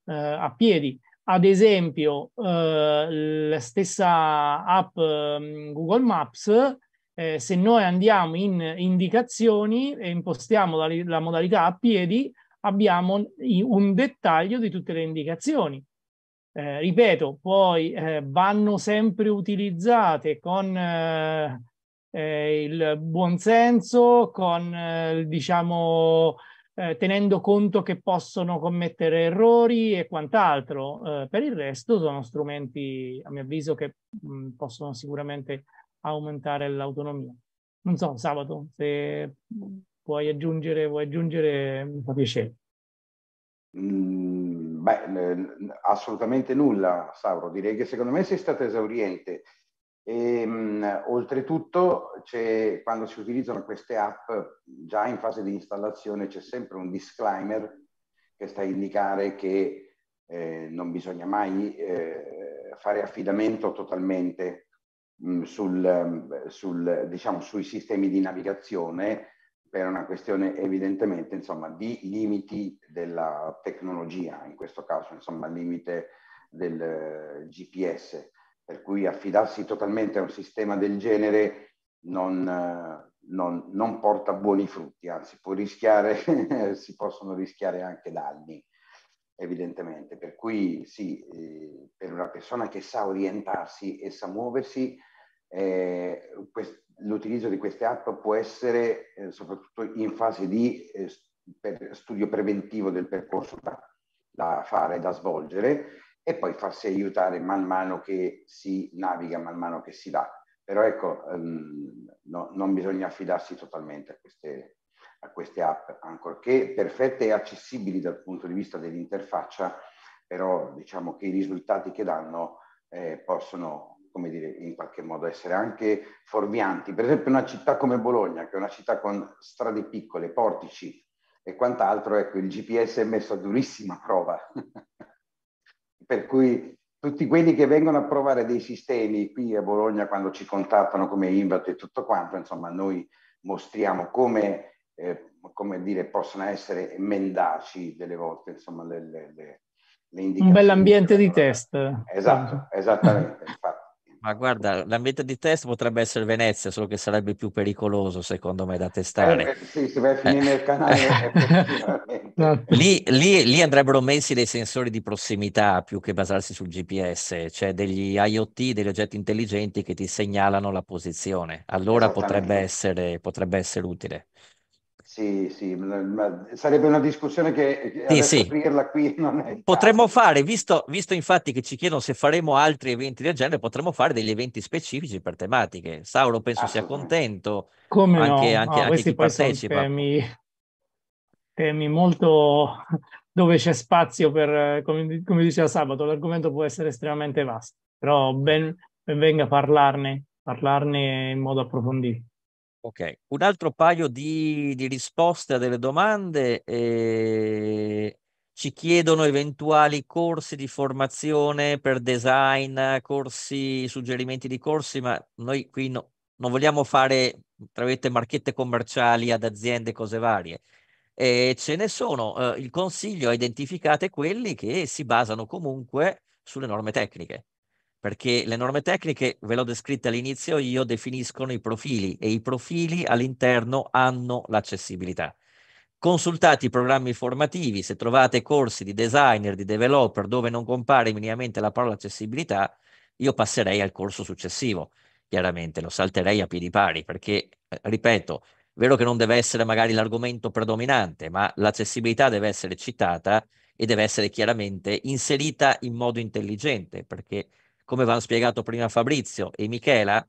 eh, a piedi. Ad esempio, eh, la stessa app mm, Google Maps eh, se noi andiamo in indicazioni e impostiamo la, la modalità a piedi, abbiamo un dettaglio di tutte le indicazioni. Eh, ripeto, poi eh, vanno sempre utilizzate con eh, eh il buonsenso, con eh, diciamo eh, tenendo conto che possono commettere errori e quant'altro. per il resto sono strumenti, a mio avviso, che mh, possono sicuramente aumentare l'autonomia. Non so, sabato, se puoi aggiungere, puoi aggiungere, mi fa piacere. Mm, beh, assolutamente nulla, Sauro. Direi che secondo me sei stata esauriente. E, ehm, mh, oltretutto, quando si utilizzano queste app, già in fase di installazione c'è sempre un disclaimer che sta a indicare che eh, non bisogna mai eh, fare affidamento totalmente mh, sul, sul, diciamo, sui sistemi di navigazione per una questione evidentemente insomma, di limiti della tecnologia, in questo caso insomma limite del eh, GPS, per cui affidarsi totalmente a un sistema del genere non, eh, non, non porta buoni frutti, anzi può rischiare, si possono rischiare anche danni, evidentemente. Per cui sì, eh, per una persona che sa orientarsi e sa muoversi, eh, l'utilizzo di queste app può essere eh, soprattutto in fase di eh, per studio preventivo del percorso da, da, fare, da svolgere e poi farsi aiutare man mano che si naviga, man mano che si dà. Però ecco, ehm, no, non bisogna affidarsi totalmente a queste, a queste app, ancorché perfette e accessibili dal punto di vista dell'interfaccia, però diciamo che i risultati che danno eh, possono come dire, in qualche modo essere anche forvianti. Per esempio una città come Bologna, che è una città con strade piccole, portici e quant'altro, ecco, il GPS è messo a durissima prova. per cui tutti quelli che vengono a provare dei sistemi qui a Bologna quando ci contattano come Invat e tutto quanto, insomma, noi mostriamo come, eh, come dire, possono essere mendaci delle volte, insomma, le, le, le un bell'ambiente di test. Esatto, esattamente. infatti. Ma guarda, l'ambiente di test potrebbe essere Venezia, solo che sarebbe più pericoloso secondo me da testare. Eh, sì, si va a eh. finire nel canale. lì, lì, lì, andrebbero messi dei sensori di prossimità più che basarsi sul GPS, cioè degli IoT, degli oggetti intelligenti che ti segnalano la posizione. Allora potrebbe essere, potrebbe essere utile. Sì, sì, sarebbe una discussione che sì, sì. qui Potremmo caso. fare, visto, visto, infatti che ci chiedono se faremo altri eventi del genere, potremmo fare degli eventi specifici per tematiche. Sauro penso sia contento, Come anche, no? anche, no, anche chi partecipa. Temi, temi, molto dove c'è spazio per, come, come, diceva Sabato, l'argomento può essere estremamente vasto, però ben, ben venga a parlarne, parlarne in modo approfondito. Ok, un altro paio di, di risposte a delle domande. Eh, ci chiedono eventuali corsi di formazione per design, corsi, suggerimenti di corsi, ma noi qui no, non vogliamo fare, tra virgolette, marchette commerciali ad aziende, cose varie. Eh, ce ne sono, eh, il consiglio è identificate quelli che si basano comunque sulle norme tecniche perché le norme tecniche, ve l'ho descritta all'inizio, io definiscono i profili e i profili all'interno hanno l'accessibilità. Consultate i programmi formativi, se trovate corsi di designer, di developer dove non compare minimamente la parola accessibilità, io passerei al corso successivo, chiaramente lo salterei a piedi pari, perché, eh, ripeto, è vero che non deve essere magari l'argomento predominante, ma l'accessibilità deve essere citata e deve essere chiaramente inserita in modo intelligente, perché come avevano spiegato prima Fabrizio e Michela,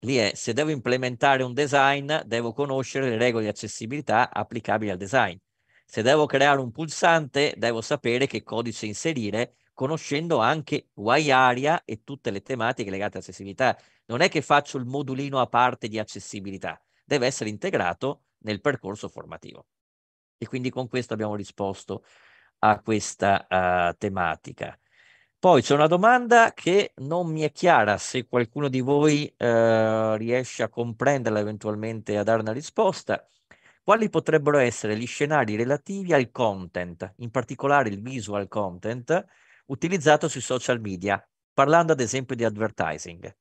lì è se devo implementare un design, devo conoscere le regole di accessibilità applicabili al design. Se devo creare un pulsante, devo sapere che codice inserire, conoscendo anche wi area e tutte le tematiche legate all'accessibilità. Non è che faccio il modulino a parte di accessibilità, deve essere integrato nel percorso formativo. E quindi con questo abbiamo risposto a questa uh, tematica. Poi c'è una domanda che non mi è chiara, se qualcuno di voi eh, riesce a comprenderla eventualmente a dare una risposta. Quali potrebbero essere gli scenari relativi al content, in particolare il visual content utilizzato sui social media, parlando ad esempio di advertising?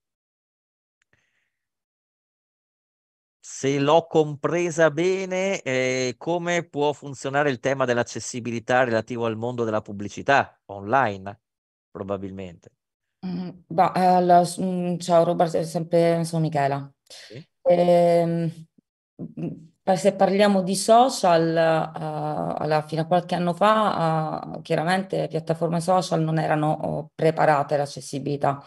Se l'ho compresa bene, eh, come può funzionare il tema dell'accessibilità relativo al mondo della pubblicità online? probabilmente. Mm-hmm. Eh, mm, allora, ciao Robert, sempre sono Michela. Sì. Ehm, mm, se parliamo di social, uh, eh, allora, fino a qualche anno fa uh, chiaramente le piattaforme social non erano oh, preparate all'accessibilità.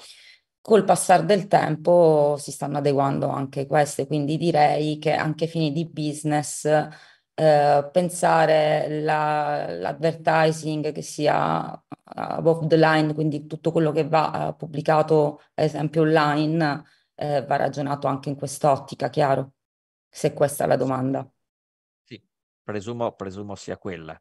Col passare del tempo si stanno adeguando anche queste, quindi direi che anche fini di business uh, pensare la, l'advertising che sia above eh, the line, quindi tutto quello che va eh, pubblicato, ad esempio, online, eh, va ragionato anche in quest'ottica, chiaro? Se questa è la domanda. Sì, presumo, presumo sia quella.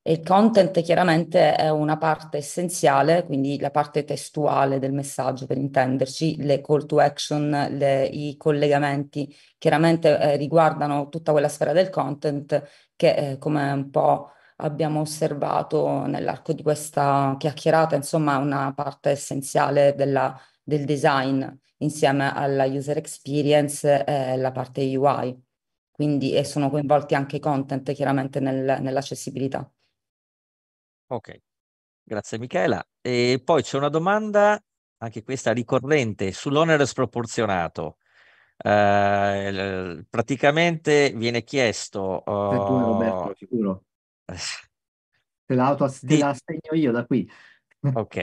E il content chiaramente è una parte essenziale, quindi la parte testuale del messaggio per intenderci, le call to action, le, i collegamenti chiaramente eh, riguardano tutta quella sfera del content che eh, come un po' abbiamo osservato nell'arco di questa chiacchierata, insomma, una parte essenziale della, del design insieme alla user experience e la parte UI. Quindi e sono coinvolti anche i content chiaramente nel, nell'accessibilità. Ok, grazie Michela. E poi c'è una domanda, anche questa ricorrente, sull'onere sproporzionato. Uh, praticamente viene chiesto... Uh... Per tu oh, Roberto, sicuro. Te, l'auto, te di... la segno io da qui. ok.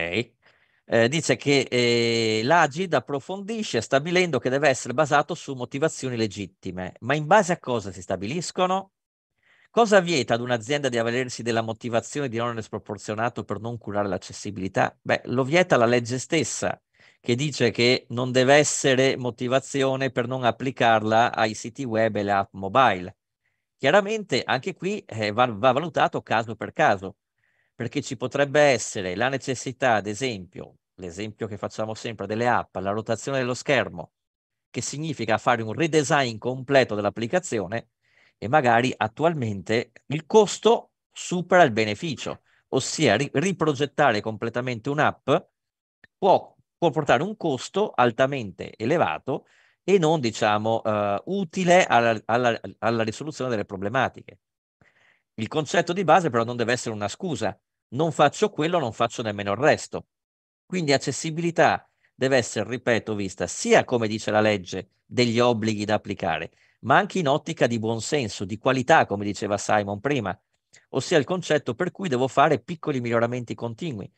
Eh, dice che eh, l'Agid approfondisce stabilendo che deve essere basato su motivazioni legittime, ma in base a cosa si stabiliscono? Cosa vieta ad un'azienda di avvalersi della motivazione di onere sproporzionato per non curare l'accessibilità? Beh, lo vieta la legge stessa, che dice che non deve essere motivazione per non applicarla ai siti web e le app mobile. Chiaramente anche qui eh, va, va valutato caso per caso, perché ci potrebbe essere la necessità, ad esempio, l'esempio che facciamo sempre delle app, la rotazione dello schermo, che significa fare un redesign completo dell'applicazione e magari attualmente il costo supera il beneficio, ossia ri- riprogettare completamente un'app può, può portare un costo altamente elevato e non, diciamo, eh, utile alla, alla, alla risoluzione delle problematiche. Il concetto di base però non deve essere una scusa. Non faccio quello, non faccio nemmeno il resto. Quindi accessibilità deve essere, ripeto, vista sia come dice la legge degli obblighi da applicare, ma anche in ottica di buonsenso, di qualità, come diceva Simon prima, ossia il concetto per cui devo fare piccoli miglioramenti continui.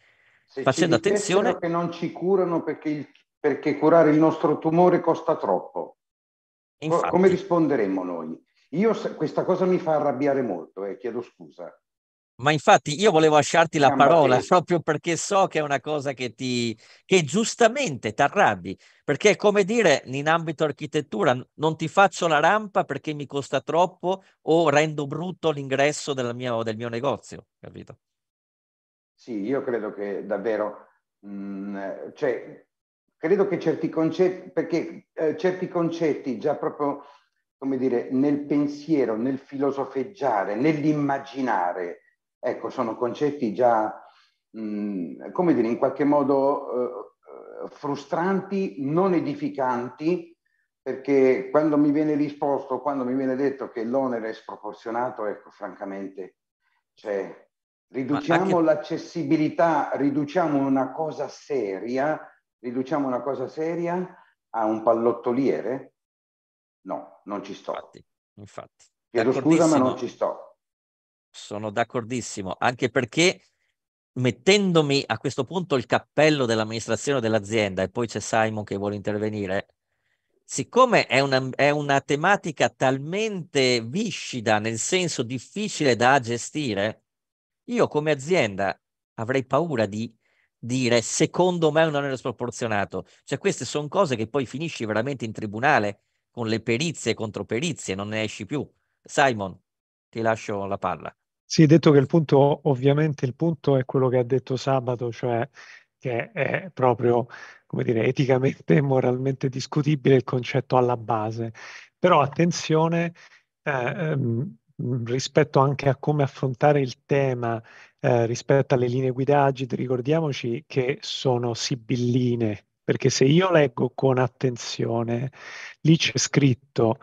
Se facendo attenzione che non ci curano perché il perché curare il nostro tumore costa troppo. Infatti. Come risponderemmo noi? Io questa cosa mi fa arrabbiare molto, eh, chiedo scusa. Ma infatti io volevo lasciarti la parola proprio perché so che è una cosa che ti che giustamente ti arrabbi, perché è come dire in ambito architettura non ti faccio la rampa perché mi costa troppo o rendo brutto l'ingresso mia, del mio negozio, capito? Sì, io credo che davvero mh, mm, cioè, credo che certi concetti, perché eh, certi concetti già proprio, come dire, nel pensiero, nel filosofeggiare, nell'immaginare, ecco, sono concetti già, mh, come dire, in qualche modo eh, frustranti, non edificanti, perché quando mi viene risposto, quando mi viene detto che l'onere è sproporzionato, ecco, francamente, cioè, riduciamo anche... l'accessibilità, riduciamo una cosa seria, riduciamo una cosa seria a un pallottoliere? No, non ci sto. Infatti, infatti. Chiedo scusa, ma non ci sto. Sono d'accordissimo, anche perché mettendomi a questo punto il cappello dell'amministrazione dell'azienda e poi c'è Simon che vuole intervenire, siccome è una, è una tematica talmente viscida, nel senso difficile da gestire, io come azienda avrei paura di dire secondo me è un onere sproporzionato. Cioè queste sono cose che poi finisci veramente in tribunale con le perizie contro perizie, non ne esci più. Simon, ti lascio la palla. Sì, detto che il punto, ovviamente il punto è quello che ha detto sabato, cioè che è proprio, come dire, eticamente e moralmente discutibile il concetto alla base. Però attenzione, eh, ehm, Mm, rispetto anche a come affrontare il tema eh, rispetto alle linee guida agile, ricordiamoci che sono sibilline, perché se io leggo con attenzione, lì c'è scritto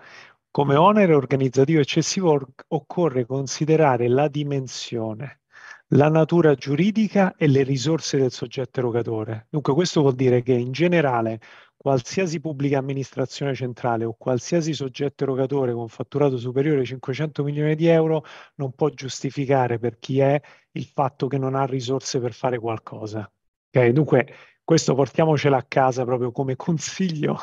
come onere organizzativo eccessivo occorre considerare la dimensione, la natura giuridica e le risorse del soggetto erogatore. Dunque questo vuol dire che in generale qualsiasi pubblica amministrazione centrale o qualsiasi soggetto erogatore con fatturato superiore ai 500 milioni di euro non può giustificare per chi è il fatto che non ha risorse per fare qualcosa. Okay? Dunque, questo portiamocelo a casa proprio come consiglio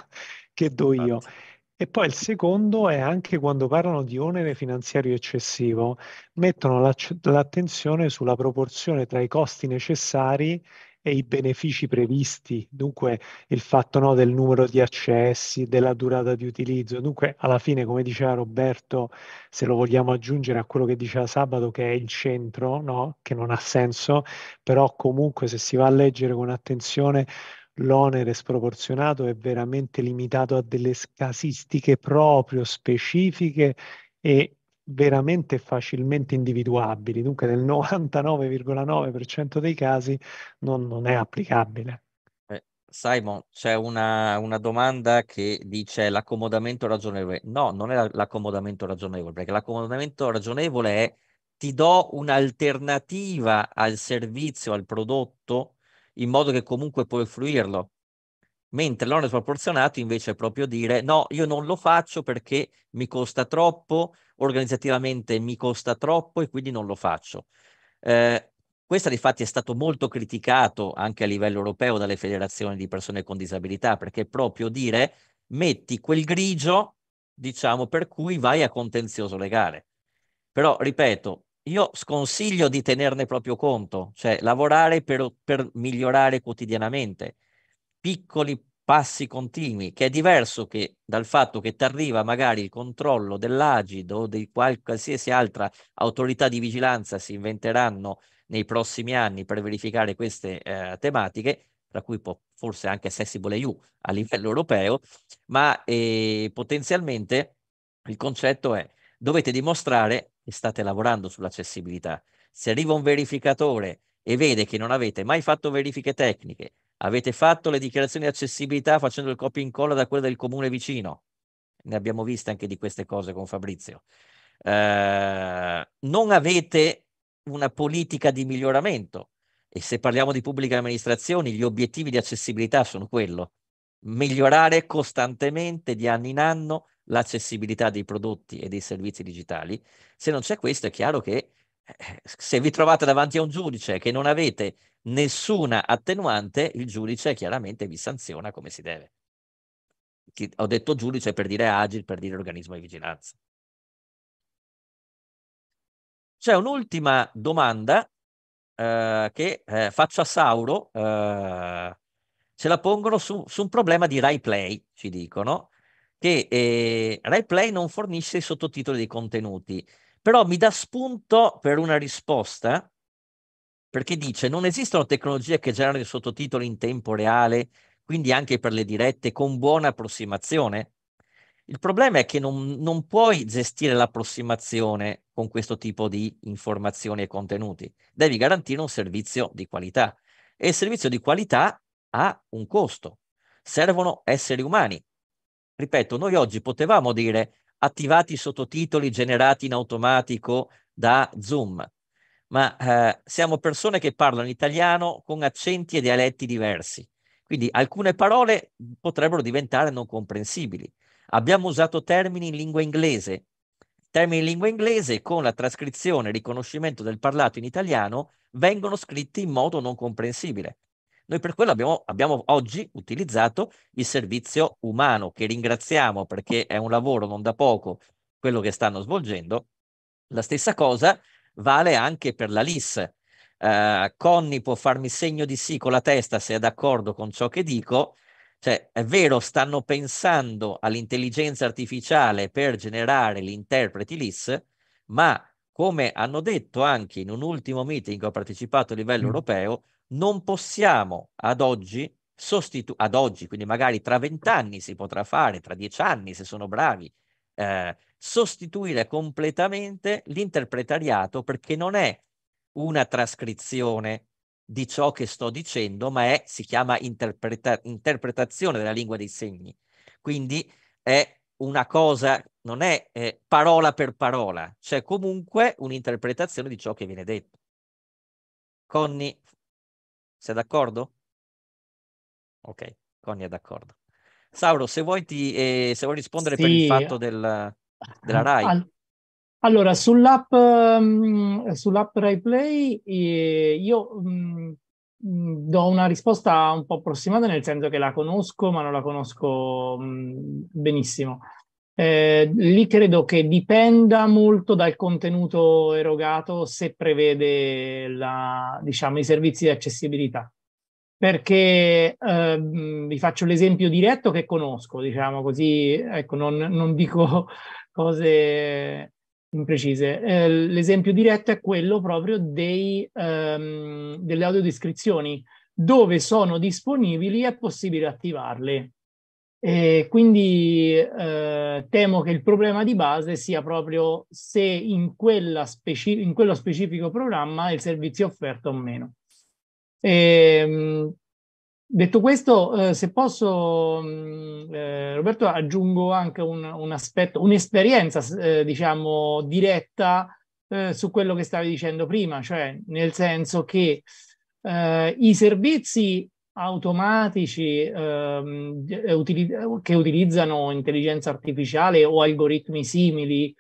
che do io. Esatto. E poi il secondo è anche quando parlano di onere finanziario eccessivo, mettono l'attenzione sulla proporzione tra i costi necessari e i benefici previsti, dunque il fatto no, del numero di accessi, della durata di utilizzo. Dunque, alla fine, come diceva Roberto, se lo vogliamo aggiungere a quello che diceva Sabato, che è il centro, no, che non ha senso, però comunque se si va a leggere con attenzione l'onere sproporzionato è veramente limitato a delle casistiche proprio specifiche e veramente facilmente individuabili, dunque nel 99,9% dei casi non, non è applicabile. Eh, Simon, c'è una, una, domanda che dice l'accomodamento ragionevole. No, non è l'accomodamento ragionevole, perché l'accomodamento ragionevole è ti do un'alternativa al servizio, al prodotto, in modo che comunque puoi fruirlo mentre l'onere sproporzionato invece è proprio dire no, io non lo faccio perché mi costa troppo, organizzativamente mi costa troppo e quindi non lo faccio. Eh, questo infatti è stato molto criticato anche a livello europeo dalle federazioni di persone con disabilità perché è proprio dire metti quel grigio, diciamo, per cui vai a contenzioso legale. Però, ripeto, io sconsiglio di tenerne proprio conto, cioè lavorare per, per migliorare quotidianamente piccoli passi continui, che è diverso che dal fatto che ti arriva magari il controllo dell'Agid o di qualsiasi altra autorità di vigilanza si inventeranno nei prossimi anni per verificare queste eh, tematiche, tra cui può forse anche Accessible EU a livello europeo, ma eh, potenzialmente il concetto è dovete dimostrare che state lavorando sull'accessibilità. Se arriva un verificatore e vede che non avete mai fatto verifiche tecniche, Avete fatto le dichiarazioni di accessibilità facendo il copia e incolla da quelle del comune vicino. Ne abbiamo viste anche di queste cose con Fabrizio. Eh, non avete una politica di miglioramento e se parliamo di pubbliche amministrazioni gli obiettivi di accessibilità sono quello, migliorare costantemente di anno in anno l'accessibilità dei prodotti e dei servizi digitali. Se non c'è questo è chiaro che eh, se vi trovate davanti a un giudice che non avete nessuna attenuante, il giudice chiaramente vi sanziona come si deve. ho detto giudice per dire agile, per dire organismo di vigilanza. C'è un'ultima domanda eh, che eh, faccio a Sauro, eh, ce la pongono su, su, un problema di Rai Play, ci dicono, che eh, Rai Play non fornisce i sottotitoli dei contenuti, però mi dà spunto per una risposta perché dice non esistono tecnologie che generano i sottotitoli in tempo reale, quindi anche per le dirette, con buona approssimazione? Il problema è che non, non puoi gestire l'approssimazione con questo tipo di informazioni e contenuti, devi garantire un servizio di qualità e il servizio di qualità ha un costo, servono esseri umani. Ripeto, noi oggi potevamo dire attivati i sottotitoli generati in automatico da Zoom, ma eh, siamo persone che parlano italiano con accenti e dialetti diversi. Quindi alcune parole potrebbero diventare non comprensibili. Abbiamo usato termini in lingua inglese. Termini in lingua inglese con la trascrizione e riconoscimento del parlato in italiano vengono scritti in modo non comprensibile. Noi per quello abbiamo, abbiamo, oggi utilizzato il servizio umano, che ringraziamo perché è un lavoro non da poco quello che stanno svolgendo. La stessa cosa vale anche per la LIS. Eh, Conny può farmi segno di sì con la testa se è d'accordo con ciò che dico. Cioè, è vero, stanno pensando all'intelligenza artificiale per generare gli interpreti LIS, ma come hanno detto anche in un ultimo meeting che ho partecipato a livello mm. europeo, non possiamo ad oggi sostituire, ad oggi, quindi magari tra vent'anni si potrà fare, tra dieci anni se sono bravi, eh, sostituire completamente l'interpretariato perché non è una trascrizione di ciò che sto dicendo, ma è, si chiama interpreta- interpretazione della lingua dei segni. Quindi è una cosa, non è eh, parola per parola, c'è comunque un'interpretazione di ciò che viene detto. Conni, sei d'accordo? Ok, Conni è d'accordo. Sauro, se vuoi, ti, eh, se vuoi rispondere sì. per il fatto del della RAI. All- allora, sull'app, um, sull'app Rai Play eh, io um, do una risposta un po' approssimata, nel senso che la conosco, ma non la conosco um, benissimo. Eh, lì credo che dipenda molto dal contenuto erogato se prevede la, diciamo, i servizi di accessibilità. Perché eh, vi faccio l'esempio diretto che conosco, diciamo così, ecco, non, non dico cose imprecise. Eh, l'esempio diretto è quello proprio dei, ehm, delle audiodescrizioni. Dove sono disponibili è possibile attivarle. E quindi eh, temo che il problema di base sia proprio se in, speci- in quello specifico programma il servizio è offerto o meno. E, ehm, Detto questo, eh, se posso, mm, eh, Roberto, aggiungo anche un, un aspetto, un'esperienza, eh, diciamo, diretta eh, su quello che stavi dicendo prima, cioè nel senso che eh, i servizi automatici ehm, eh, utili- che utilizzano intelligenza artificiale o algoritmi simili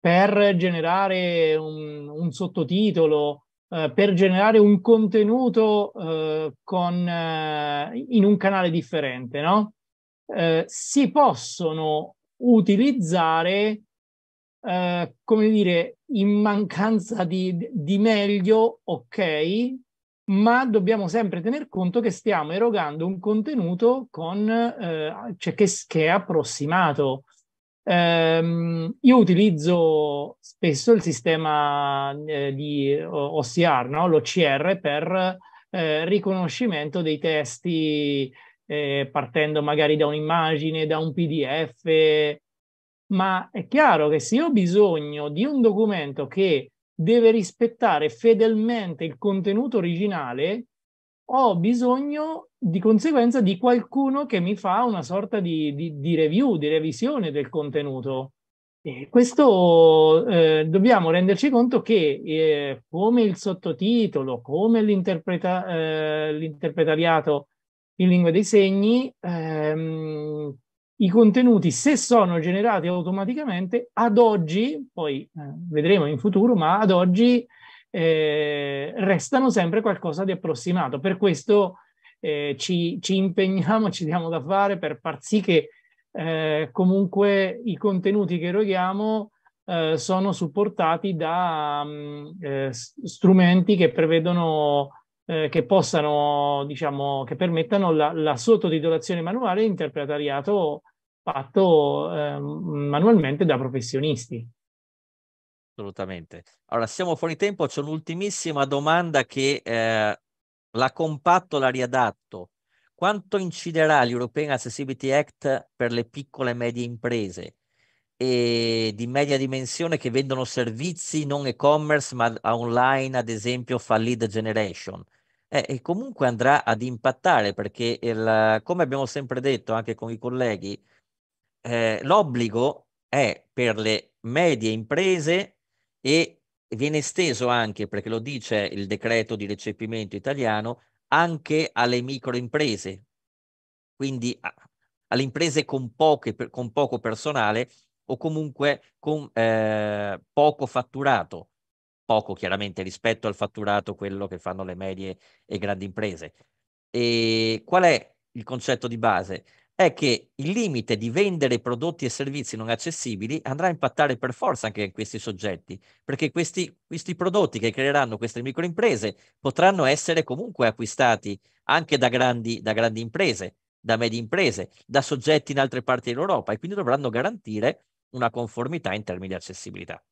per generare un, un sottotitolo eh, per generare un contenuto eh, con, eh, in un canale differente, no? Eh, si possono utilizzare, come dire, in mancanza di, di meglio, ok, ma dobbiamo sempre tener conto che stiamo erogando un contenuto con, eh, cioè che, che, è approssimato. Um, io utilizzo spesso il sistema eh, di OCR, no? l'OCR, per eh, riconoscimento dei testi eh, partendo magari da un'immagine, da un PDF, ma è chiaro che se io ho bisogno di un documento che deve rispettare fedelmente il contenuto originale, ho bisogno di conseguenza di qualcuno che mi fa una sorta di, di, di review, di revisione del contenuto. E questo eh, dobbiamo renderci conto che eh, come il sottotitolo, come l'interpreta, eh, l'interpretariato in lingua dei segni, ehm, i contenuti, se sono generati automaticamente, ad oggi, poi eh, vedremo in futuro, ma ad oggi eh, restano sempre qualcosa di approssimato. Per questo eh, ci, ci, impegniamo, ci diamo da fare per far sì che eh, comunque i contenuti che eroghiamo eh, sono supportati da mh, mm, eh, strumenti che prevedono eh, che possano, diciamo, che permettano la, la sottotitolazione manuale e interpretariato fatto manualmente da professionisti assolutamente. Allora, siamo fuori tempo, c'è un'ultimissima domanda che eh, la compatto, la riadatto. Quanto inciderà l'European Accessibility Act per le piccole e medie imprese e di media dimensione che vendono servizi non e-commerce ma online, ad esempio, fa lead generation? Eh, e comunque andrà ad impattare perché, il, come abbiamo sempre detto anche con i colleghi, eh, l'obbligo è per le medie imprese e viene esteso anche, perché lo dice il decreto di recepimento italiano, anche alle microimprese, quindi alle imprese con, poche, con, poco personale o comunque con eh, poco fatturato, poco chiaramente rispetto al fatturato quello che fanno le medie e grandi imprese. E qual è il concetto di base? è che il limite di vendere prodotti e servizi non accessibili andrà a impattare per forza anche in questi soggetti, perché questi, questi prodotti che creeranno queste microimprese potranno essere comunque acquistati anche da grandi, da grandi imprese, da medie imprese, da soggetti in altre parti dell'Europa e quindi dovranno garantire una conformità in termini di accessibilità.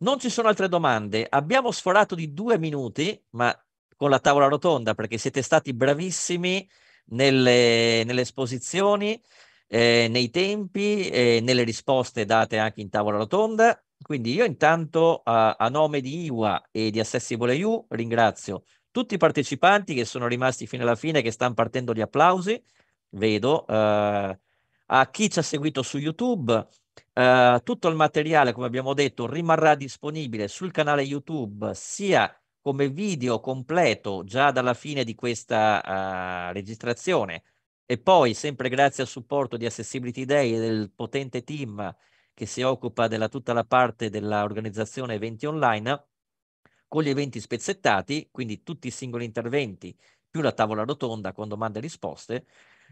Non ci sono altre domande. Abbiamo sforato di due minuti, ma con la tavola rotonda perché siete stati bravissimi nelle, nelle esposizioni, eh, nei tempi e eh, nelle risposte date anche in tavola rotonda. Quindi io intanto a, a nome di IWA e di Accessible EU ringrazio tutti i partecipanti che sono rimasti fino alla fine, che stanno partendo gli applausi, vedo, eh, a chi ci ha seguito su YouTube. Eh, tutto il materiale, come abbiamo detto, rimarrà disponibile sul canale YouTube sia come video completo già dalla fine di questa uh, registrazione e poi sempre grazie al supporto di Accessibility Day e del potente team che si occupa della tutta la parte dell'organizzazione eventi online con gli eventi spezzettati, quindi tutti i singoli interventi più la tavola rotonda con domande e risposte.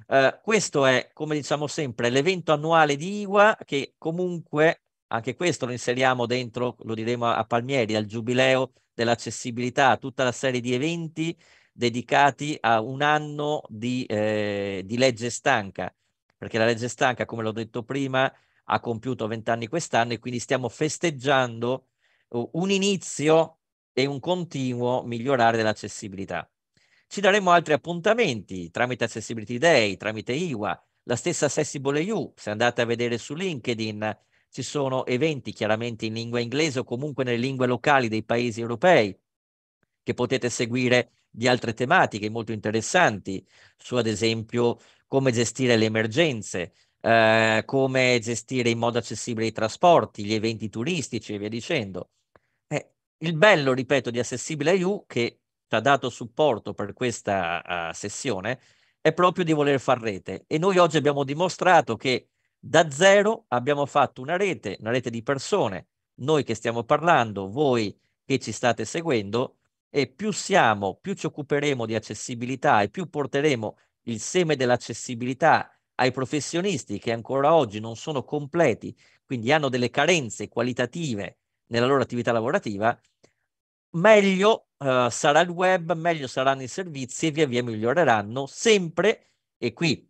Uh, questo è, come diciamo sempre, l'evento annuale di IWA che comunque anche questo lo inseriamo dentro, lo diremo a Palmieri, al giubileo dell'accessibilità tutta la serie di eventi dedicati a un anno di, eh, di legge stanca, perché la legge stanca, come l'ho detto prima, ha compiuto vent'anni quest'anno e quindi stiamo festeggiando un inizio e un continuo migliorare dell'accessibilità. Ci daremo altri appuntamenti tramite Accessibility Day, tramite IWA, la stessa Accessible EU, se andate a vedere su LinkedIn ci sono eventi chiaramente in lingua inglese o comunque nelle lingue locali dei paesi europei che potete seguire di altre tematiche molto interessanti, su ad esempio come gestire le emergenze, eh, come gestire in modo accessibile i trasporti, gli eventi turistici e via dicendo. Eh, il bello, ripeto, di Accessibile IU che ci ha dato supporto per questa uh, sessione è proprio di voler far rete e noi oggi abbiamo dimostrato che da zero abbiamo fatto una rete, una rete di persone, noi che stiamo parlando, voi che ci state seguendo, e più siamo, più ci occuperemo di accessibilità e più porteremo il seme dell'accessibilità ai professionisti che ancora oggi non sono completi, quindi hanno delle carenze qualitative nella loro attività lavorativa, meglio eh, sarà il web, meglio saranno i servizi e via via miglioreranno sempre, e qui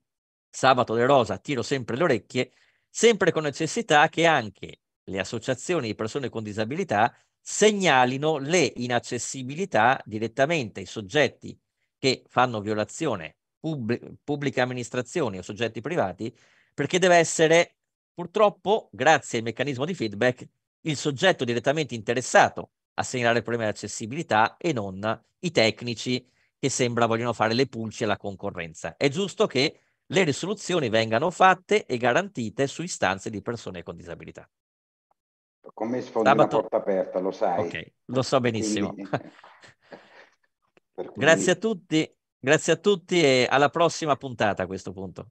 Sabato De Rosa, tiro sempre le orecchie, sempre con necessità che anche le associazioni di persone con disabilità segnalino le inaccessibilità direttamente ai soggetti che fanno violazione, pub- pubbliche amministrazioni o soggetti privati, perché deve essere purtroppo, grazie al meccanismo di feedback, il soggetto direttamente interessato a segnalare il problema di accessibilità e non i tecnici che sembra vogliono fare le pulci alla concorrenza. È giusto che le risoluzioni vengano fatte e garantite su istanze di persone con disabilità. Come sfondi Sabato... una porta aperta, lo sai. Okay, lo so benissimo. Quindi... cui... Grazie a tutti, grazie a tutti e alla prossima puntata a questo punto.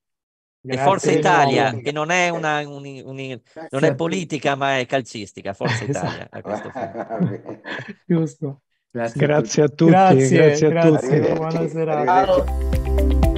Grazie, e Forza Italia, che non è, una, un, un, non è politica ma è calcistica, Forza esatto. Italia a questo Giusto. Grazie, grazie, a tutti. Grazie, grazie a tutti. Buona serata.